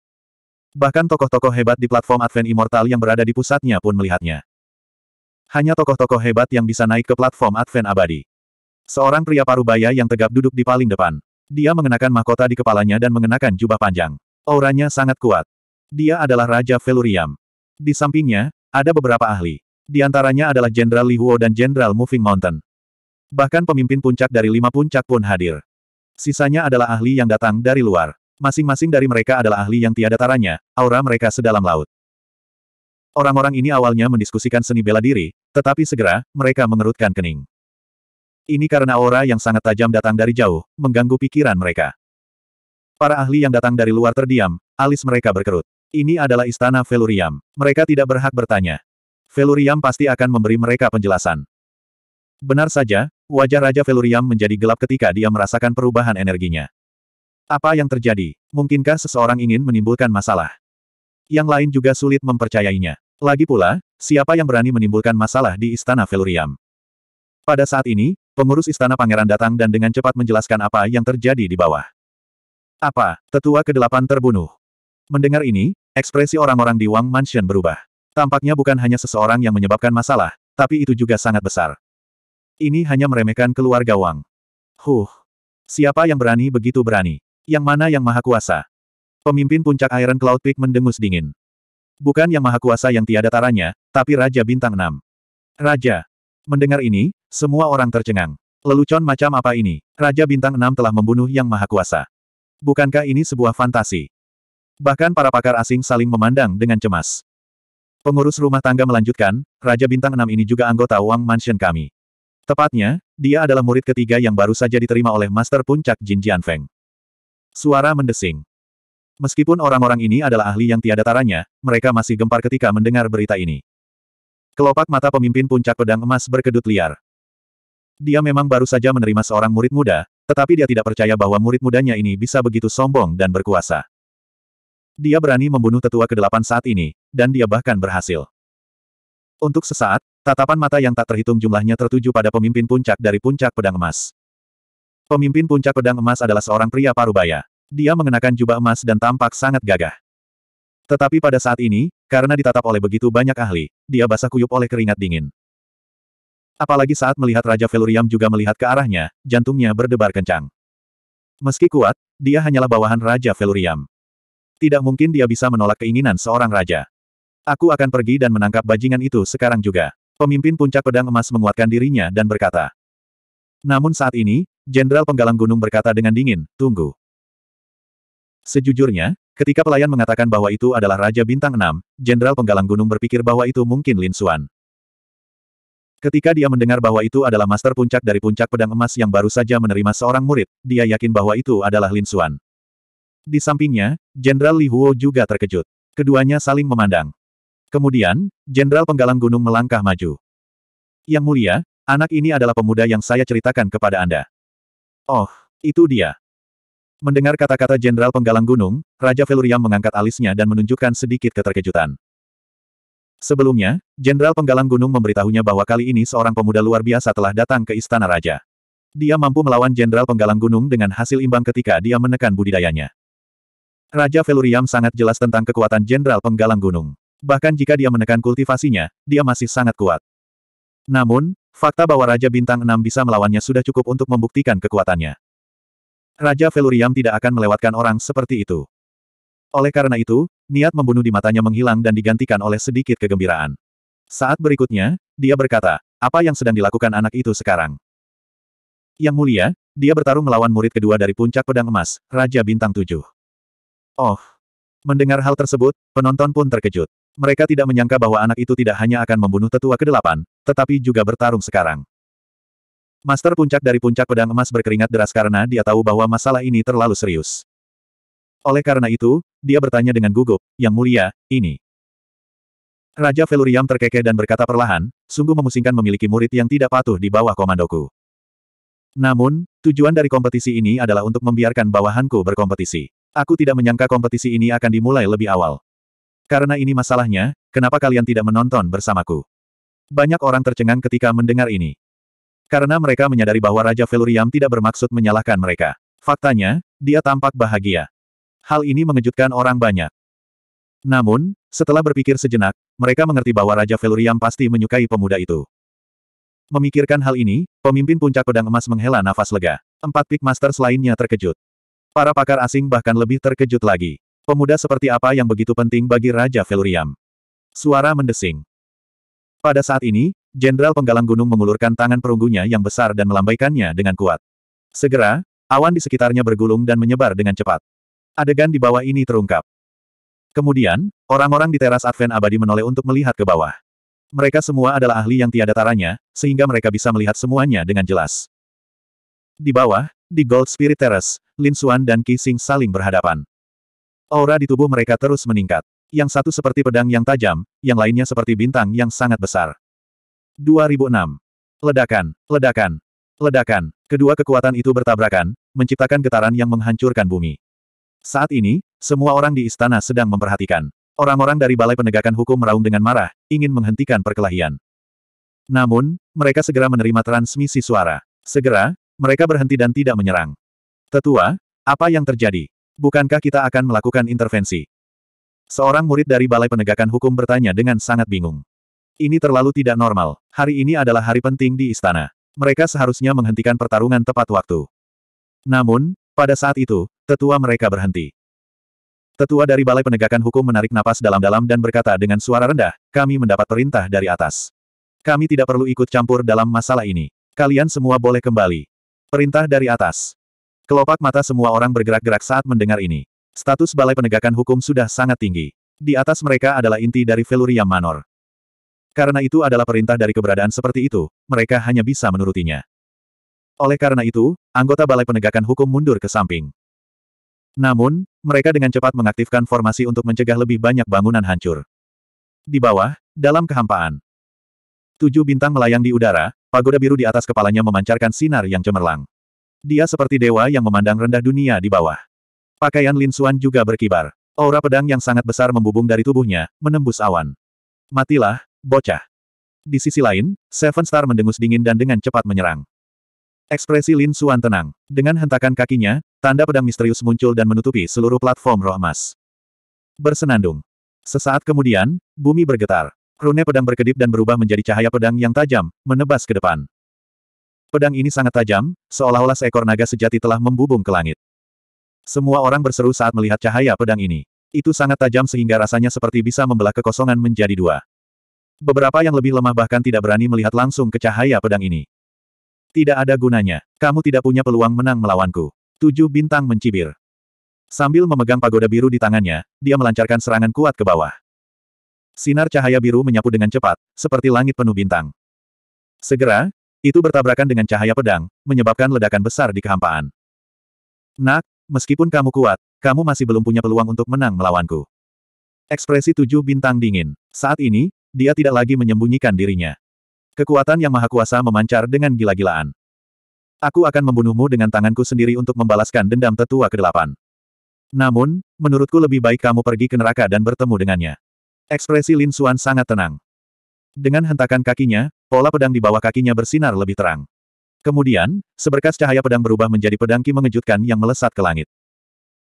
Bahkan tokoh-tokoh hebat di platform Advent Immortal yang berada di pusatnya pun melihatnya. Hanya tokoh-tokoh hebat yang bisa naik ke platform Advent Abadi. Seorang pria parubaya yang tegap duduk di paling depan. Dia mengenakan mahkota di kepalanya dan mengenakan jubah panjang. Auranya sangat kuat. Dia adalah Raja Veluriam. Di sampingnya, ada beberapa ahli. Di antaranya adalah Jenderal Li Huo dan Jenderal Moving Mountain. Bahkan pemimpin puncak dari lima puncak pun hadir. Sisanya adalah ahli yang datang dari luar. Masing-masing dari mereka adalah ahli yang tiada taranya, aura mereka sedalam laut. Orang-orang ini awalnya mendiskusikan seni bela diri, tetapi segera, mereka mengerutkan kening. Ini karena aura yang sangat tajam datang dari jauh, mengganggu pikiran mereka. Para ahli yang datang dari luar terdiam, alis mereka berkerut. Ini adalah istana Velurium. Mereka tidak berhak bertanya. Velurium pasti akan memberi mereka penjelasan. Benar saja, wajah Raja Veluriam menjadi gelap ketika dia merasakan perubahan energinya. Apa yang terjadi? Mungkinkah seseorang ingin menimbulkan masalah? Yang lain juga sulit mempercayainya. Lagi pula, siapa yang berani menimbulkan masalah di Istana Veluriam? Pada saat ini, pengurus Istana Pangeran datang dan dengan cepat menjelaskan apa yang terjadi di bawah. Apa, tetua kedelapan terbunuh? Mendengar ini, ekspresi orang-orang di Wang Mansion berubah. Tampaknya bukan hanya seseorang yang menyebabkan masalah, tapi itu juga sangat besar. Ini hanya meremehkan keluarga Wang. Huh. Siapa yang berani begitu berani? Yang mana yang maha kuasa? Pemimpin puncak Iron Cloud Peak mendengus dingin. Bukan yang maha kuasa yang tiada taranya, tapi Raja Bintang 6. Raja. Mendengar ini, semua orang tercengang. Lelucon macam apa ini? Raja Bintang 6 telah membunuh yang maha kuasa. Bukankah ini sebuah fantasi? Bahkan para pakar asing saling memandang dengan cemas. Pengurus rumah tangga melanjutkan, Raja Bintang 6 ini juga anggota Wang Mansion kami. Tepatnya, dia adalah murid ketiga yang baru saja diterima oleh Master Puncak Jin Feng. Suara mendesing. Meskipun orang-orang ini adalah ahli yang tiada taranya, mereka masih gempar ketika mendengar berita ini. Kelopak mata pemimpin puncak pedang emas berkedut liar. Dia memang baru saja menerima seorang murid muda, tetapi dia tidak percaya bahwa murid mudanya ini bisa begitu sombong dan berkuasa. Dia berani membunuh tetua kedelapan saat ini, dan dia bahkan berhasil. Untuk sesaat, Tatapan mata yang tak terhitung jumlahnya tertuju pada pemimpin puncak dari puncak pedang emas. Pemimpin puncak pedang emas adalah seorang pria parubaya. Dia mengenakan jubah emas dan tampak sangat gagah. Tetapi pada saat ini, karena ditatap oleh begitu banyak ahli, dia basah kuyup oleh keringat dingin. Apalagi saat melihat Raja Veluriam juga melihat ke arahnya, jantungnya berdebar kencang. Meski kuat, dia hanyalah bawahan Raja Veluriam. Tidak mungkin dia bisa menolak keinginan seorang raja. Aku akan pergi dan menangkap bajingan itu sekarang juga. Pemimpin puncak pedang emas menguatkan dirinya dan berkata. Namun saat ini, Jenderal Penggalang Gunung berkata dengan dingin, tunggu. Sejujurnya, ketika pelayan mengatakan bahwa itu adalah Raja Bintang Enam, Jenderal Penggalang Gunung berpikir bahwa itu mungkin Lin Xuan. Ketika dia mendengar bahwa itu adalah master puncak dari puncak pedang emas yang baru saja menerima seorang murid, dia yakin bahwa itu adalah Lin Xuan. Di sampingnya, Jenderal Li Huo juga terkejut. Keduanya saling memandang. Kemudian, Jenderal Penggalang Gunung melangkah maju. Yang mulia, anak ini adalah pemuda yang saya ceritakan kepada Anda. Oh, itu dia. Mendengar kata-kata Jenderal Penggalang Gunung, Raja Veluriam mengangkat alisnya dan menunjukkan sedikit keterkejutan. Sebelumnya, Jenderal Penggalang Gunung memberitahunya bahwa kali ini seorang pemuda luar biasa telah datang ke Istana Raja. Dia mampu melawan Jenderal Penggalang Gunung dengan hasil imbang ketika dia menekan budidayanya. Raja Veluriam sangat jelas tentang kekuatan Jenderal Penggalang Gunung. Bahkan jika dia menekan kultivasinya, dia masih sangat kuat. Namun, fakta bahwa Raja Bintang 6 bisa melawannya sudah cukup untuk membuktikan kekuatannya. Raja Veluriam tidak akan melewatkan orang seperti itu. Oleh karena itu, niat membunuh di matanya menghilang dan digantikan oleh sedikit kegembiraan. Saat berikutnya, dia berkata, apa yang sedang dilakukan anak itu sekarang? Yang mulia, dia bertarung melawan murid kedua dari puncak pedang emas, Raja Bintang Tujuh. Oh! Mendengar hal tersebut, penonton pun terkejut. Mereka tidak menyangka bahwa anak itu tidak hanya akan membunuh tetua kedelapan, tetapi juga bertarung sekarang. Master puncak dari puncak pedang emas berkeringat deras karena dia tahu bahwa masalah ini terlalu serius. Oleh karena itu, dia bertanya dengan gugup, Yang mulia, ini. Raja Veluriam terkekeh dan berkata perlahan, sungguh memusingkan memiliki murid yang tidak patuh di bawah komandoku. Namun, tujuan dari kompetisi ini adalah untuk membiarkan bawahanku berkompetisi. Aku tidak menyangka kompetisi ini akan dimulai lebih awal. Karena ini masalahnya, kenapa kalian tidak menonton bersamaku? Banyak orang tercengang ketika mendengar ini. Karena mereka menyadari bahwa Raja Veluriam tidak bermaksud menyalahkan mereka. Faktanya, dia tampak bahagia. Hal ini mengejutkan orang banyak. Namun, setelah berpikir sejenak, mereka mengerti bahwa Raja Veluriam pasti menyukai pemuda itu. Memikirkan hal ini, pemimpin puncak pedang emas menghela nafas lega. Empat Peak lainnya terkejut. Para pakar asing bahkan lebih terkejut lagi. Pemuda seperti apa yang begitu penting bagi Raja Veluriam? Suara mendesing. Pada saat ini, Jenderal Penggalang Gunung mengulurkan tangan perunggunya yang besar dan melambaikannya dengan kuat. Segera, awan di sekitarnya bergulung dan menyebar dengan cepat. Adegan di bawah ini terungkap. Kemudian, orang-orang di teras Advent abadi menoleh untuk melihat ke bawah. Mereka semua adalah ahli yang tiada taranya, sehingga mereka bisa melihat semuanya dengan jelas. Di bawah, di Gold Spirit Terrace, Lin Xuan dan Qi Xing saling berhadapan. Aura di tubuh mereka terus meningkat. Yang satu seperti pedang yang tajam, yang lainnya seperti bintang yang sangat besar. 2006. Ledakan, ledakan, ledakan. Kedua kekuatan itu bertabrakan, menciptakan getaran yang menghancurkan bumi. Saat ini, semua orang di istana sedang memperhatikan. Orang-orang dari Balai Penegakan Hukum meraung dengan marah, ingin menghentikan perkelahian. Namun, mereka segera menerima transmisi suara. Segera, mereka berhenti dan tidak menyerang. Tetua, apa yang terjadi? bukankah kita akan melakukan intervensi? Seorang murid dari Balai Penegakan Hukum bertanya dengan sangat bingung. Ini terlalu tidak normal. Hari ini adalah hari penting di istana. Mereka seharusnya menghentikan pertarungan tepat waktu. Namun, pada saat itu, tetua mereka berhenti. Tetua dari Balai Penegakan Hukum menarik napas dalam-dalam dan berkata dengan suara rendah, kami mendapat perintah dari atas. Kami tidak perlu ikut campur dalam masalah ini. Kalian semua boleh kembali. Perintah dari atas. Kelopak mata semua orang bergerak-gerak saat mendengar ini. Status Balai Penegakan Hukum sudah sangat tinggi. Di atas mereka adalah inti dari Veluria Manor. Karena itu adalah perintah dari keberadaan seperti itu, mereka hanya bisa menurutinya. Oleh karena itu, anggota Balai Penegakan Hukum mundur ke samping. Namun, mereka dengan cepat mengaktifkan formasi untuk mencegah lebih banyak bangunan hancur. Di bawah, dalam kehampaan. Tujuh bintang melayang di udara, pagoda biru di atas kepalanya memancarkan sinar yang cemerlang. Dia seperti dewa yang memandang rendah dunia di bawah. Pakaian Lin Xuan juga berkibar. Aura pedang yang sangat besar membubung dari tubuhnya, menembus awan. Matilah, bocah. Di sisi lain, Seven Star mendengus dingin dan dengan cepat menyerang. Ekspresi Lin Xuan tenang. Dengan hentakan kakinya, tanda pedang misterius muncul dan menutupi seluruh platform roh emas. Bersenandung. Sesaat kemudian, bumi bergetar. Rune pedang berkedip dan berubah menjadi cahaya pedang yang tajam, menebas ke depan. Pedang ini sangat tajam, seolah-olah seekor naga sejati telah membubung ke langit. Semua orang berseru saat melihat cahaya pedang ini. Itu sangat tajam sehingga rasanya seperti bisa membelah kekosongan menjadi dua. Beberapa yang lebih lemah bahkan tidak berani melihat langsung ke cahaya pedang ini. Tidak ada gunanya. Kamu tidak punya peluang menang melawanku. Tujuh bintang mencibir. Sambil memegang pagoda biru di tangannya, dia melancarkan serangan kuat ke bawah. Sinar cahaya biru menyapu dengan cepat, seperti langit penuh bintang. Segera, itu bertabrakan dengan cahaya pedang, menyebabkan ledakan besar di kehampaan. Nak, meskipun kamu kuat, kamu masih belum punya peluang untuk menang melawanku. Ekspresi tujuh bintang dingin. Saat ini, dia tidak lagi menyembunyikan dirinya. Kekuatan yang maha kuasa memancar dengan gila-gilaan. Aku akan membunuhmu dengan tanganku sendiri untuk membalaskan dendam tetua kedelapan. Namun, menurutku lebih baik kamu pergi ke neraka dan bertemu dengannya. Ekspresi Lin Suan sangat tenang. Dengan hentakan kakinya, pola pedang di bawah kakinya bersinar lebih terang. Kemudian, seberkas cahaya pedang berubah menjadi pedang ki mengejutkan yang melesat ke langit.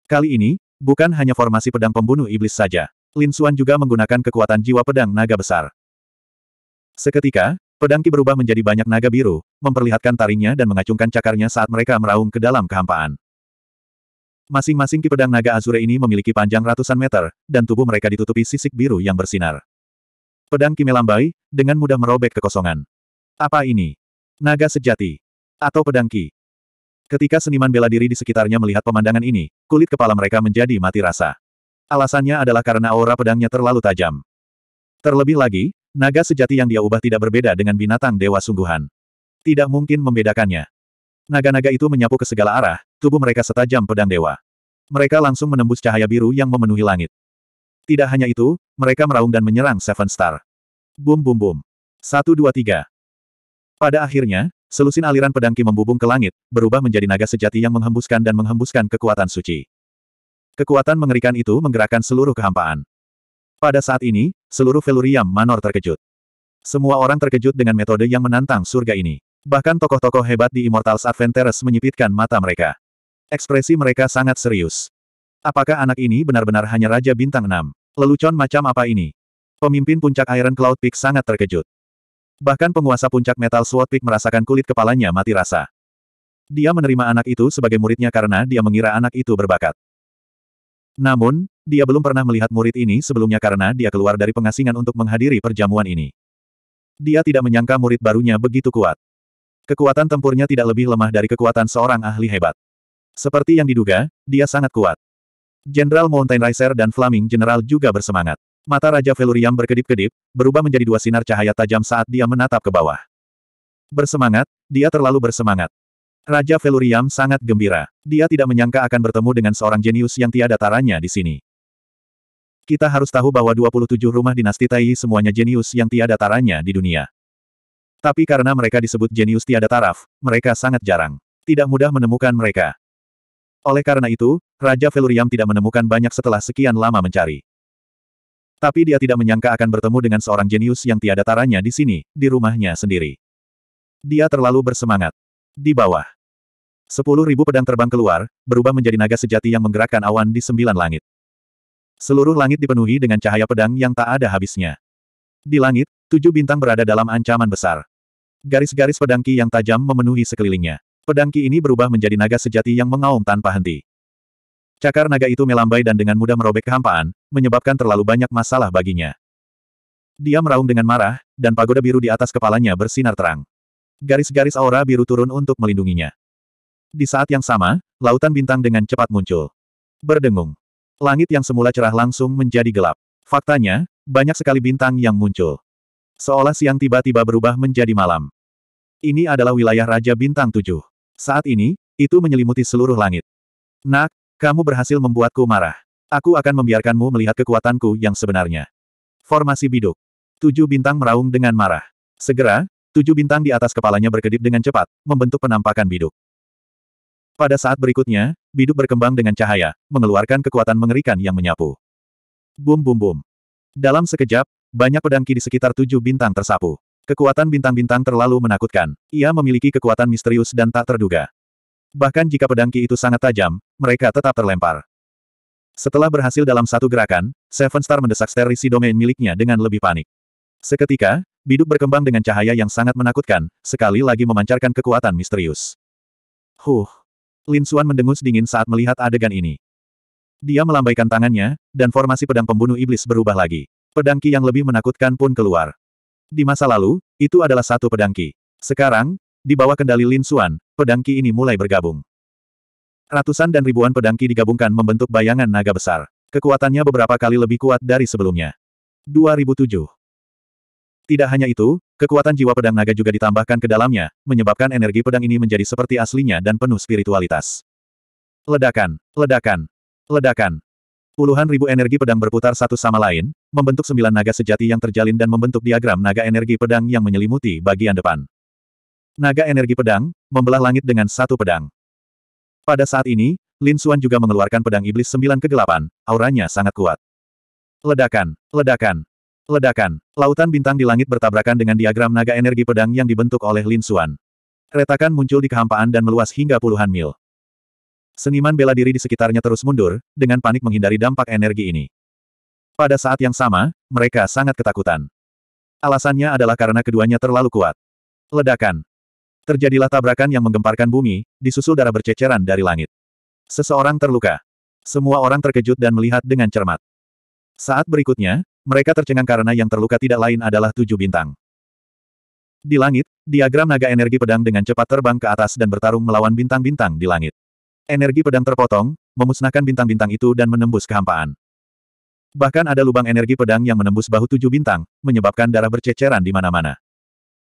Kali ini, bukan hanya formasi pedang pembunuh iblis saja. Lin Suan juga menggunakan kekuatan jiwa pedang naga besar. Seketika, pedang ki berubah menjadi banyak naga biru, memperlihatkan taringnya dan mengacungkan cakarnya saat mereka meraung ke dalam kehampaan. Masing-masing ki pedang naga azure ini memiliki panjang ratusan meter, dan tubuh mereka ditutupi sisik biru yang bersinar. Pedang Kime lambai, dengan mudah merobek kekosongan. Apa ini? Naga sejati. Atau pedang Ki. Ketika seniman bela diri di sekitarnya melihat pemandangan ini, kulit kepala mereka menjadi mati rasa. Alasannya adalah karena aura pedangnya terlalu tajam. Terlebih lagi, naga sejati yang dia ubah tidak berbeda dengan binatang dewa sungguhan. Tidak mungkin membedakannya. Naga-naga itu menyapu ke segala arah, tubuh mereka setajam pedang dewa. Mereka langsung menembus cahaya biru yang memenuhi langit. Tidak hanya itu, mereka meraung dan menyerang Seven Star. Bum bum bum. Satu dua tiga. Pada akhirnya, selusin aliran pedang Ki membubung ke langit, berubah menjadi naga sejati yang menghembuskan dan menghembuskan kekuatan suci. Kekuatan mengerikan itu menggerakkan seluruh kehampaan. Pada saat ini, seluruh Velurium Manor terkejut. Semua orang terkejut dengan metode yang menantang surga ini. Bahkan tokoh-tokoh hebat di Immortals Adventures menyipitkan mata mereka. Ekspresi mereka sangat serius. Apakah anak ini benar-benar hanya Raja Bintang 6? Lelucon macam apa ini? Pemimpin puncak Iron Cloud Peak sangat terkejut. Bahkan penguasa puncak Metal Sword Peak merasakan kulit kepalanya mati rasa. Dia menerima anak itu sebagai muridnya karena dia mengira anak itu berbakat. Namun, dia belum pernah melihat murid ini sebelumnya karena dia keluar dari pengasingan untuk menghadiri perjamuan ini. Dia tidak menyangka murid barunya begitu kuat. Kekuatan tempurnya tidak lebih lemah dari kekuatan seorang ahli hebat. Seperti yang diduga, dia sangat kuat. Jenderal Mountain Riser dan Flaming General juga bersemangat. Mata Raja Veluriam berkedip-kedip, berubah menjadi dua sinar cahaya tajam saat dia menatap ke bawah. Bersemangat, dia terlalu bersemangat. Raja Veluriam sangat gembira. Dia tidak menyangka akan bertemu dengan seorang jenius yang tiada taranya di sini. Kita harus tahu bahwa 27 rumah dinasti Tai semuanya jenius yang tiada taranya di dunia. Tapi karena mereka disebut jenius tiada taraf, mereka sangat jarang. Tidak mudah menemukan mereka. Oleh karena itu, Raja Veluriam tidak menemukan banyak setelah sekian lama mencari. Tapi dia tidak menyangka akan bertemu dengan seorang jenius yang tiada taranya di sini, di rumahnya sendiri. Dia terlalu bersemangat. Di bawah. Sepuluh ribu pedang terbang keluar, berubah menjadi naga sejati yang menggerakkan awan di sembilan langit. Seluruh langit dipenuhi dengan cahaya pedang yang tak ada habisnya. Di langit, tujuh bintang berada dalam ancaman besar. Garis-garis pedangki yang tajam memenuhi sekelilingnya. Pedang Ki ini berubah menjadi naga sejati yang mengaum tanpa henti. Cakar naga itu melambai dan dengan mudah merobek kehampaan, menyebabkan terlalu banyak masalah baginya. Dia meraung dengan marah, dan pagoda biru di atas kepalanya bersinar terang. Garis-garis aura biru turun untuk melindunginya. Di saat yang sama, lautan bintang dengan cepat muncul. Berdengung. Langit yang semula cerah langsung menjadi gelap. Faktanya, banyak sekali bintang yang muncul. Seolah siang tiba-tiba berubah menjadi malam. Ini adalah wilayah Raja Bintang Tujuh. Saat ini, itu menyelimuti seluruh langit. Nak, kamu berhasil membuatku marah. Aku akan membiarkanmu melihat kekuatanku yang sebenarnya. Formasi biduk. Tujuh bintang meraung dengan marah. Segera, tujuh bintang di atas kepalanya berkedip dengan cepat, membentuk penampakan biduk. Pada saat berikutnya, biduk berkembang dengan cahaya, mengeluarkan kekuatan mengerikan yang menyapu. Bum bum bum. Dalam sekejap, banyak pedangki di sekitar tujuh bintang tersapu. Kekuatan bintang-bintang terlalu menakutkan. Ia memiliki kekuatan misterius dan tak terduga. Bahkan jika pedang Ki itu sangat tajam, mereka tetap terlempar. Setelah berhasil dalam satu gerakan, Seven Star mendesak sterisi domain miliknya dengan lebih panik. Seketika, biduk berkembang dengan cahaya yang sangat menakutkan, sekali lagi memancarkan kekuatan misterius. Huh! Lin Suan mendengus dingin saat melihat adegan ini. Dia melambaikan tangannya, dan formasi pedang pembunuh iblis berubah lagi. Pedang Ki yang lebih menakutkan pun keluar. Di masa lalu, itu adalah satu pedangki. Sekarang, di bawah kendali Lin Xuan, pedangki ini mulai bergabung. Ratusan dan ribuan pedangki digabungkan membentuk bayangan naga besar. Kekuatannya beberapa kali lebih kuat dari sebelumnya. 2007 Tidak hanya itu, kekuatan jiwa pedang naga juga ditambahkan ke dalamnya, menyebabkan energi pedang ini menjadi seperti aslinya dan penuh spiritualitas. Ledakan, ledakan, ledakan. Puluhan ribu energi pedang berputar satu sama lain, membentuk sembilan naga sejati yang terjalin dan membentuk diagram naga energi pedang yang menyelimuti bagian depan. Naga energi pedang, membelah langit dengan satu pedang. Pada saat ini, Lin Xuan juga mengeluarkan pedang iblis sembilan kegelapan, auranya sangat kuat. Ledakan, ledakan, Ledakan. Lautan bintang di langit bertabrakan dengan diagram naga energi pedang yang dibentuk oleh Lin Xuan. Retakan muncul di kehampaan dan meluas hingga puluhan mil. Seniman bela diri di sekitarnya terus mundur, dengan panik menghindari dampak energi ini. Pada saat yang sama, mereka sangat ketakutan. Alasannya adalah karena keduanya terlalu kuat. Ledakan. Terjadilah tabrakan yang menggemparkan bumi, disusul darah berceceran dari langit. Seseorang terluka. Semua orang terkejut dan melihat dengan cermat. Saat berikutnya, mereka tercengang karena yang terluka tidak lain adalah tujuh bintang. Di langit, diagram naga energi pedang dengan cepat terbang ke atas dan bertarung melawan bintang-bintang di langit. Energi pedang terpotong, memusnahkan bintang-bintang itu dan menembus kehampaan. Bahkan ada lubang energi pedang yang menembus bahu tujuh bintang, menyebabkan darah berceceran di mana-mana.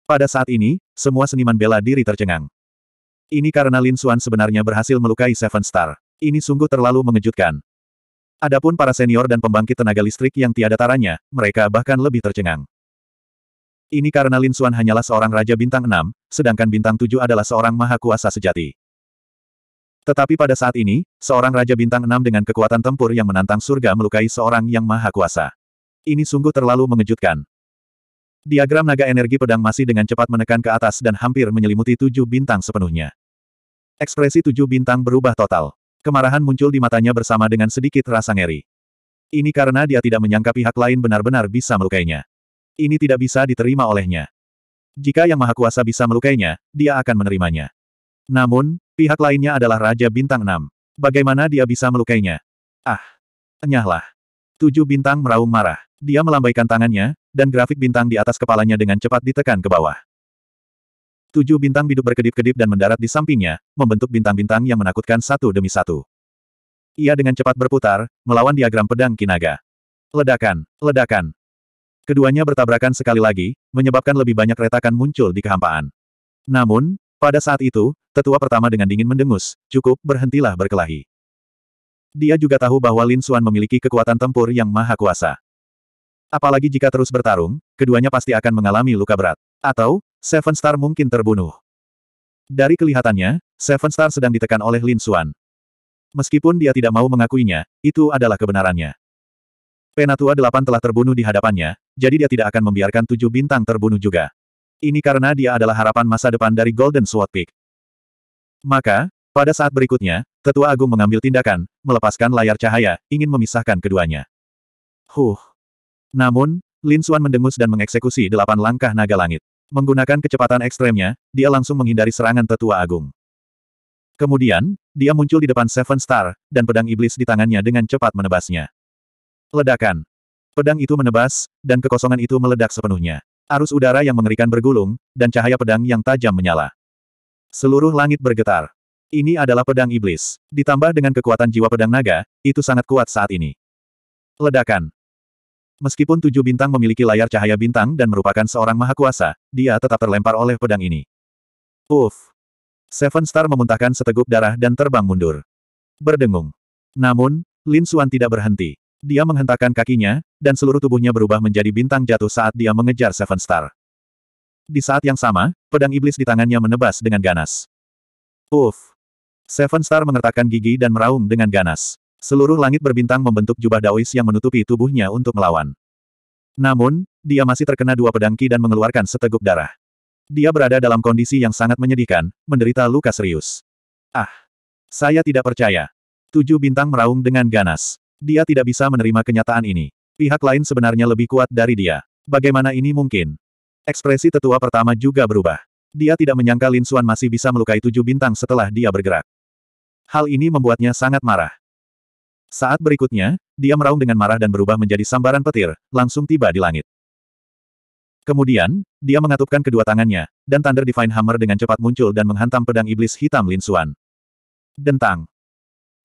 Pada saat ini, semua seniman bela diri tercengang. Ini karena Lin Xuan sebenarnya berhasil melukai Seven Star. Ini sungguh terlalu mengejutkan. Adapun para senior dan pembangkit tenaga listrik yang tiada taranya, mereka bahkan lebih tercengang. Ini karena Lin Xuan hanyalah seorang Raja Bintang enam, sedangkan Bintang tujuh adalah seorang Maha Kuasa sejati. Tetapi pada saat ini, seorang Raja Bintang enam dengan kekuatan tempur yang menantang surga melukai seorang yang maha kuasa. Ini sungguh terlalu mengejutkan. Diagram naga energi pedang masih dengan cepat menekan ke atas dan hampir menyelimuti tujuh bintang sepenuhnya. Ekspresi tujuh bintang berubah total. Kemarahan muncul di matanya bersama dengan sedikit rasa ngeri. Ini karena dia tidak menyangka pihak lain benar-benar bisa melukainya. Ini tidak bisa diterima olehnya. Jika Yang Maha Kuasa bisa melukainya, dia akan menerimanya. Namun, pihak lainnya adalah Raja Bintang 6. Bagaimana dia bisa melukainya? Ah! Enyahlah. Tujuh bintang meraung marah. Dia melambaikan tangannya, dan grafik bintang di atas kepalanya dengan cepat ditekan ke bawah. Tujuh bintang biduk berkedip-kedip dan mendarat di sampingnya, membentuk bintang-bintang yang menakutkan satu demi satu. Ia dengan cepat berputar, melawan diagram pedang Kinaga. Ledakan, ledakan. Keduanya bertabrakan sekali lagi, menyebabkan lebih banyak retakan muncul di kehampaan. Namun, pada saat itu, tetua pertama dengan dingin mendengus, cukup, berhentilah berkelahi. Dia juga tahu bahwa Lin Xuan memiliki kekuatan tempur yang maha kuasa. Apalagi jika terus bertarung, keduanya pasti akan mengalami luka berat. Atau, Seven Star mungkin terbunuh. Dari kelihatannya, Seven Star sedang ditekan oleh Lin Xuan. Meskipun dia tidak mau mengakuinya, itu adalah kebenarannya. Penatua delapan telah terbunuh di hadapannya, jadi dia tidak akan membiarkan tujuh bintang terbunuh juga. Ini karena dia adalah harapan masa depan dari Golden Sword Peak. Maka, pada saat berikutnya, Tetua Agung mengambil tindakan, melepaskan layar cahaya, ingin memisahkan keduanya. Huh. Namun, Lin Xuan mendengus dan mengeksekusi delapan langkah naga langit. Menggunakan kecepatan ekstremnya, dia langsung menghindari serangan Tetua Agung. Kemudian, dia muncul di depan Seven Star, dan pedang iblis di tangannya dengan cepat menebasnya. Ledakan. Pedang itu menebas, dan kekosongan itu meledak sepenuhnya. Arus udara yang mengerikan bergulung, dan cahaya pedang yang tajam menyala. Seluruh langit bergetar. Ini adalah pedang iblis. Ditambah dengan kekuatan jiwa pedang naga, itu sangat kuat saat ini. Ledakan. Meskipun tujuh bintang memiliki layar cahaya bintang dan merupakan seorang mahakuasa, dia tetap terlempar oleh pedang ini. Uff. Seven Star memuntahkan seteguk darah dan terbang mundur. Berdengung. Namun, Lin Suan tidak berhenti. Dia menghentakkan kakinya, dan seluruh tubuhnya berubah menjadi bintang jatuh saat dia mengejar Seven Star. Di saat yang sama, pedang iblis di tangannya menebas dengan ganas. Uff! Seven Star mengertakkan gigi dan meraung dengan ganas. Seluruh langit berbintang membentuk jubah Daois yang menutupi tubuhnya untuk melawan. Namun, dia masih terkena dua pedangki dan mengeluarkan seteguk darah. Dia berada dalam kondisi yang sangat menyedihkan, menderita luka serius. Ah! Saya tidak percaya. Tujuh bintang meraung dengan ganas. Dia tidak bisa menerima kenyataan ini. Pihak lain sebenarnya lebih kuat dari dia. Bagaimana ini mungkin? Ekspresi tetua pertama juga berubah. Dia tidak menyangka Lin Suan masih bisa melukai tujuh bintang setelah dia bergerak. Hal ini membuatnya sangat marah. Saat berikutnya, dia meraung dengan marah dan berubah menjadi sambaran petir, langsung tiba di langit. Kemudian, dia mengatupkan kedua tangannya, dan Thunder Divine Hammer dengan cepat muncul dan menghantam pedang iblis hitam Lin Suan. Dentang.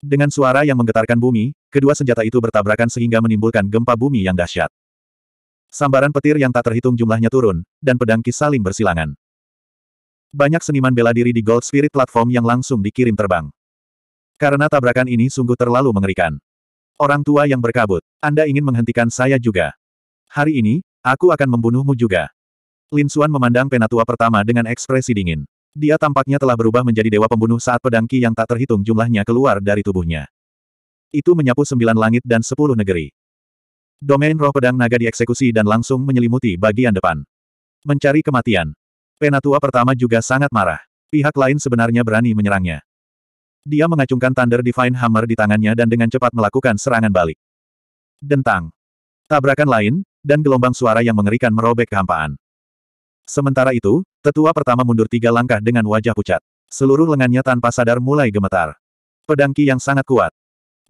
Dengan suara yang menggetarkan bumi, kedua senjata itu bertabrakan sehingga menimbulkan gempa bumi yang dahsyat. Sambaran petir yang tak terhitung jumlahnya turun, dan pedang kis saling bersilangan. Banyak seniman bela diri di Gold Spirit Platform yang langsung dikirim terbang. Karena tabrakan ini sungguh terlalu mengerikan. Orang tua yang berkabut, Anda ingin menghentikan saya juga. Hari ini, aku akan membunuhmu juga. Lin Xuan memandang penatua pertama dengan ekspresi dingin. Dia tampaknya telah berubah menjadi dewa pembunuh saat pedang Ki yang tak terhitung jumlahnya keluar dari tubuhnya. Itu menyapu sembilan langit dan sepuluh negeri. Domain roh pedang naga dieksekusi dan langsung menyelimuti bagian depan. Mencari kematian. Penatua pertama juga sangat marah. Pihak lain sebenarnya berani menyerangnya. Dia mengacungkan Thunder Divine Hammer di tangannya dan dengan cepat melakukan serangan balik. Dentang. Tabrakan lain, dan gelombang suara yang mengerikan merobek kehampaan. Sementara itu, tetua pertama mundur tiga langkah dengan wajah pucat. Seluruh lengannya tanpa sadar mulai gemetar. Pedangki yang sangat kuat.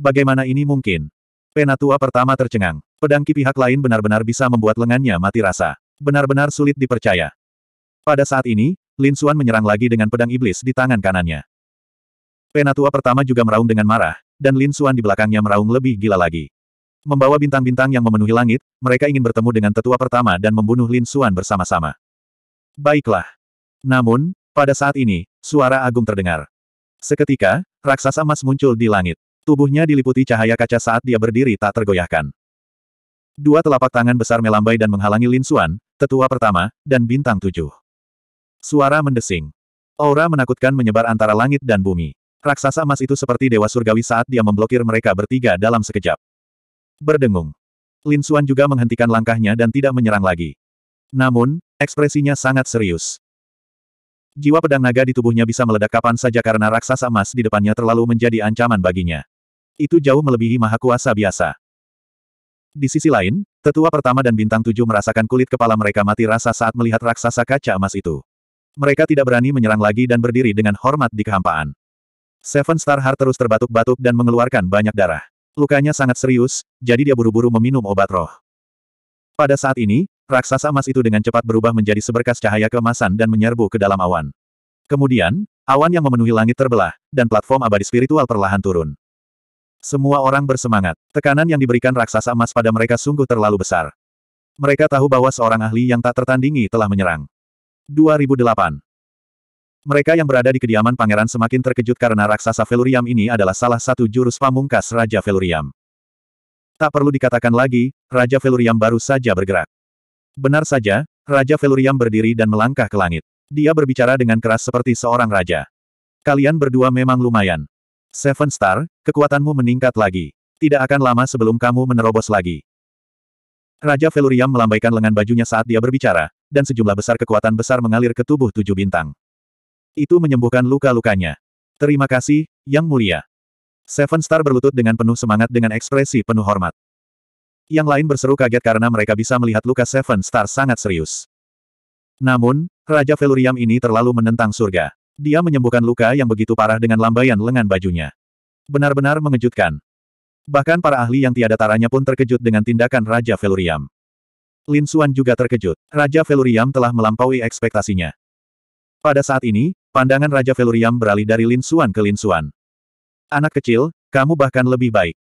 Bagaimana ini mungkin? Penatua pertama tercengang. Pedangki pihak lain benar-benar bisa membuat lengannya mati rasa. Benar-benar sulit dipercaya. Pada saat ini, Lin Suan menyerang lagi dengan pedang iblis di tangan kanannya. Penatua pertama juga meraung dengan marah, dan Lin Suan di belakangnya meraung lebih gila lagi. Membawa bintang-bintang yang memenuhi langit, mereka ingin bertemu dengan tetua pertama dan membunuh Lin Suan bersama-sama. Baiklah. Namun, pada saat ini, suara agung terdengar. Seketika, raksasa emas muncul di langit. Tubuhnya diliputi cahaya kaca saat dia berdiri tak tergoyahkan. Dua telapak tangan besar melambai dan menghalangi Lin Suan, tetua pertama, dan bintang tujuh. Suara mendesing. Aura menakutkan menyebar antara langit dan bumi. Raksasa emas itu seperti dewa surgawi saat dia memblokir mereka bertiga dalam sekejap. Berdengung. Lin Suan juga menghentikan langkahnya dan tidak menyerang lagi. Namun, ekspresinya sangat serius. Jiwa pedang naga di tubuhnya bisa meledak kapan saja karena raksasa emas di depannya terlalu menjadi ancaman baginya. Itu jauh melebihi maha kuasa biasa. Di sisi lain, tetua pertama dan bintang tujuh merasakan kulit kepala mereka mati rasa saat melihat raksasa kaca emas itu. Mereka tidak berani menyerang lagi dan berdiri dengan hormat di kehampaan. Seven Star Heart terus terbatuk-batuk dan mengeluarkan banyak darah. Lukanya sangat serius, jadi dia buru-buru meminum obat roh. Pada saat ini, Raksasa emas itu dengan cepat berubah menjadi seberkas cahaya keemasan dan menyerbu ke dalam awan. Kemudian, awan yang memenuhi langit terbelah, dan platform abadi spiritual perlahan turun. Semua orang bersemangat. Tekanan yang diberikan raksasa emas pada mereka sungguh terlalu besar. Mereka tahu bahwa seorang ahli yang tak tertandingi telah menyerang. 2008. Mereka yang berada di kediaman pangeran semakin terkejut karena raksasa Veluriam ini adalah salah satu jurus pamungkas Raja Veluriam. Tak perlu dikatakan lagi, Raja Veluriam baru saja bergerak. Benar saja, Raja Veluriam berdiri dan melangkah ke langit. Dia berbicara dengan keras seperti seorang raja. Kalian berdua memang lumayan. Seven Star, kekuatanmu meningkat lagi. Tidak akan lama sebelum kamu menerobos lagi. Raja Veluriam melambaikan lengan bajunya saat dia berbicara, dan sejumlah besar kekuatan besar mengalir ke tubuh tujuh bintang. Itu menyembuhkan luka-lukanya. Terima kasih, Yang Mulia. Seven Star berlutut dengan penuh semangat dengan ekspresi penuh hormat. Yang lain berseru kaget karena mereka bisa melihat luka Seven Star sangat serius. Namun, Raja Veluriam ini terlalu menentang surga. Dia menyembuhkan luka yang begitu parah dengan lambaian lengan bajunya. Benar-benar mengejutkan. Bahkan para ahli yang tiada taranya pun terkejut dengan tindakan Raja Veluriam. Lin Xuan juga terkejut. Raja Veluriam telah melampaui ekspektasinya. Pada saat ini, pandangan Raja Veluriam beralih dari Lin Xuan ke Lin Xuan. Anak kecil, kamu bahkan lebih baik.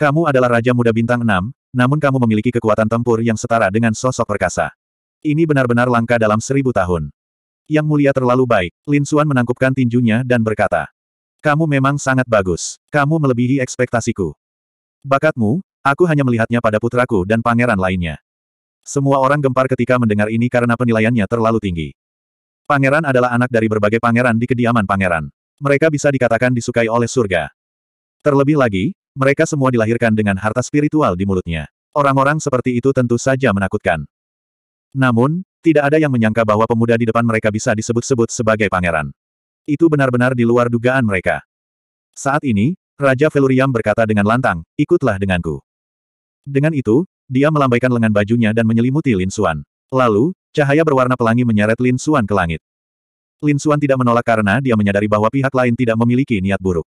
Kamu adalah Raja Muda Bintang 6, namun kamu memiliki kekuatan tempur yang setara dengan sosok perkasa. Ini benar-benar langka dalam seribu tahun. Yang mulia terlalu baik, Lin Suan menangkupkan tinjunya dan berkata. Kamu memang sangat bagus. Kamu melebihi ekspektasiku. Bakatmu, aku hanya melihatnya pada putraku dan pangeran lainnya. Semua orang gempar ketika mendengar ini karena penilaiannya terlalu tinggi. Pangeran adalah anak dari berbagai pangeran di kediaman pangeran. Mereka bisa dikatakan disukai oleh surga. Terlebih lagi, mereka semua dilahirkan dengan harta spiritual di mulutnya. Orang-orang seperti itu tentu saja menakutkan. Namun, tidak ada yang menyangka bahwa pemuda di depan mereka bisa disebut-sebut sebagai pangeran. Itu benar-benar di luar dugaan mereka. Saat ini, Raja Veluriam berkata dengan lantang, ikutlah denganku. Dengan itu, dia melambaikan lengan bajunya dan menyelimuti Lin Suan. Lalu, cahaya berwarna pelangi menyeret Lin Suan ke langit. Lin Suan tidak menolak karena dia menyadari bahwa pihak lain tidak memiliki niat buruk.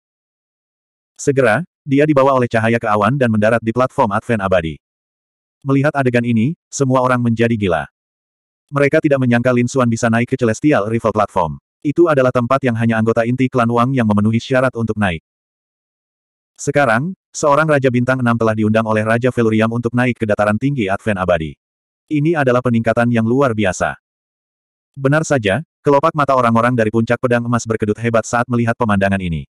Segera, dia dibawa oleh cahaya ke awan dan mendarat di platform Advent Abadi. Melihat adegan ini, semua orang menjadi gila. Mereka tidak menyangka Lin Xuan bisa naik ke Celestial Rival Platform. Itu adalah tempat yang hanya anggota inti klan Wang yang memenuhi syarat untuk naik. Sekarang, seorang Raja Bintang 6 telah diundang oleh Raja Veluriam untuk naik ke dataran tinggi Advent Abadi. Ini adalah peningkatan yang luar biasa. Benar saja, kelopak mata orang-orang dari puncak pedang emas berkedut hebat saat melihat pemandangan ini.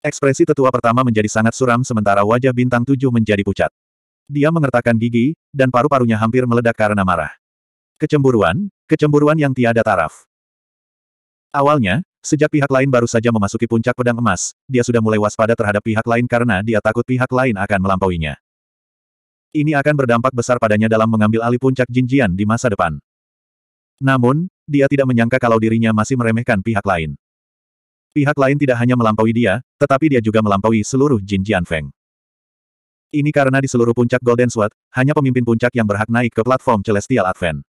Ekspresi tetua pertama menjadi sangat suram sementara wajah bintang tujuh menjadi pucat. Dia mengertakkan gigi, dan paru-parunya hampir meledak karena marah. Kecemburuan, kecemburuan yang tiada taraf. Awalnya, sejak pihak lain baru saja memasuki puncak pedang emas, dia sudah mulai waspada terhadap pihak lain karena dia takut pihak lain akan melampauinya. Ini akan berdampak besar padanya dalam mengambil alih puncak Jinjian di masa depan. Namun, dia tidak menyangka kalau dirinya masih meremehkan pihak lain. Pihak lain tidak hanya melampaui dia, tetapi dia juga melampaui seluruh Jin Jianfeng. Ini karena di seluruh puncak Golden Sword, hanya pemimpin puncak yang berhak naik ke platform Celestial Advent.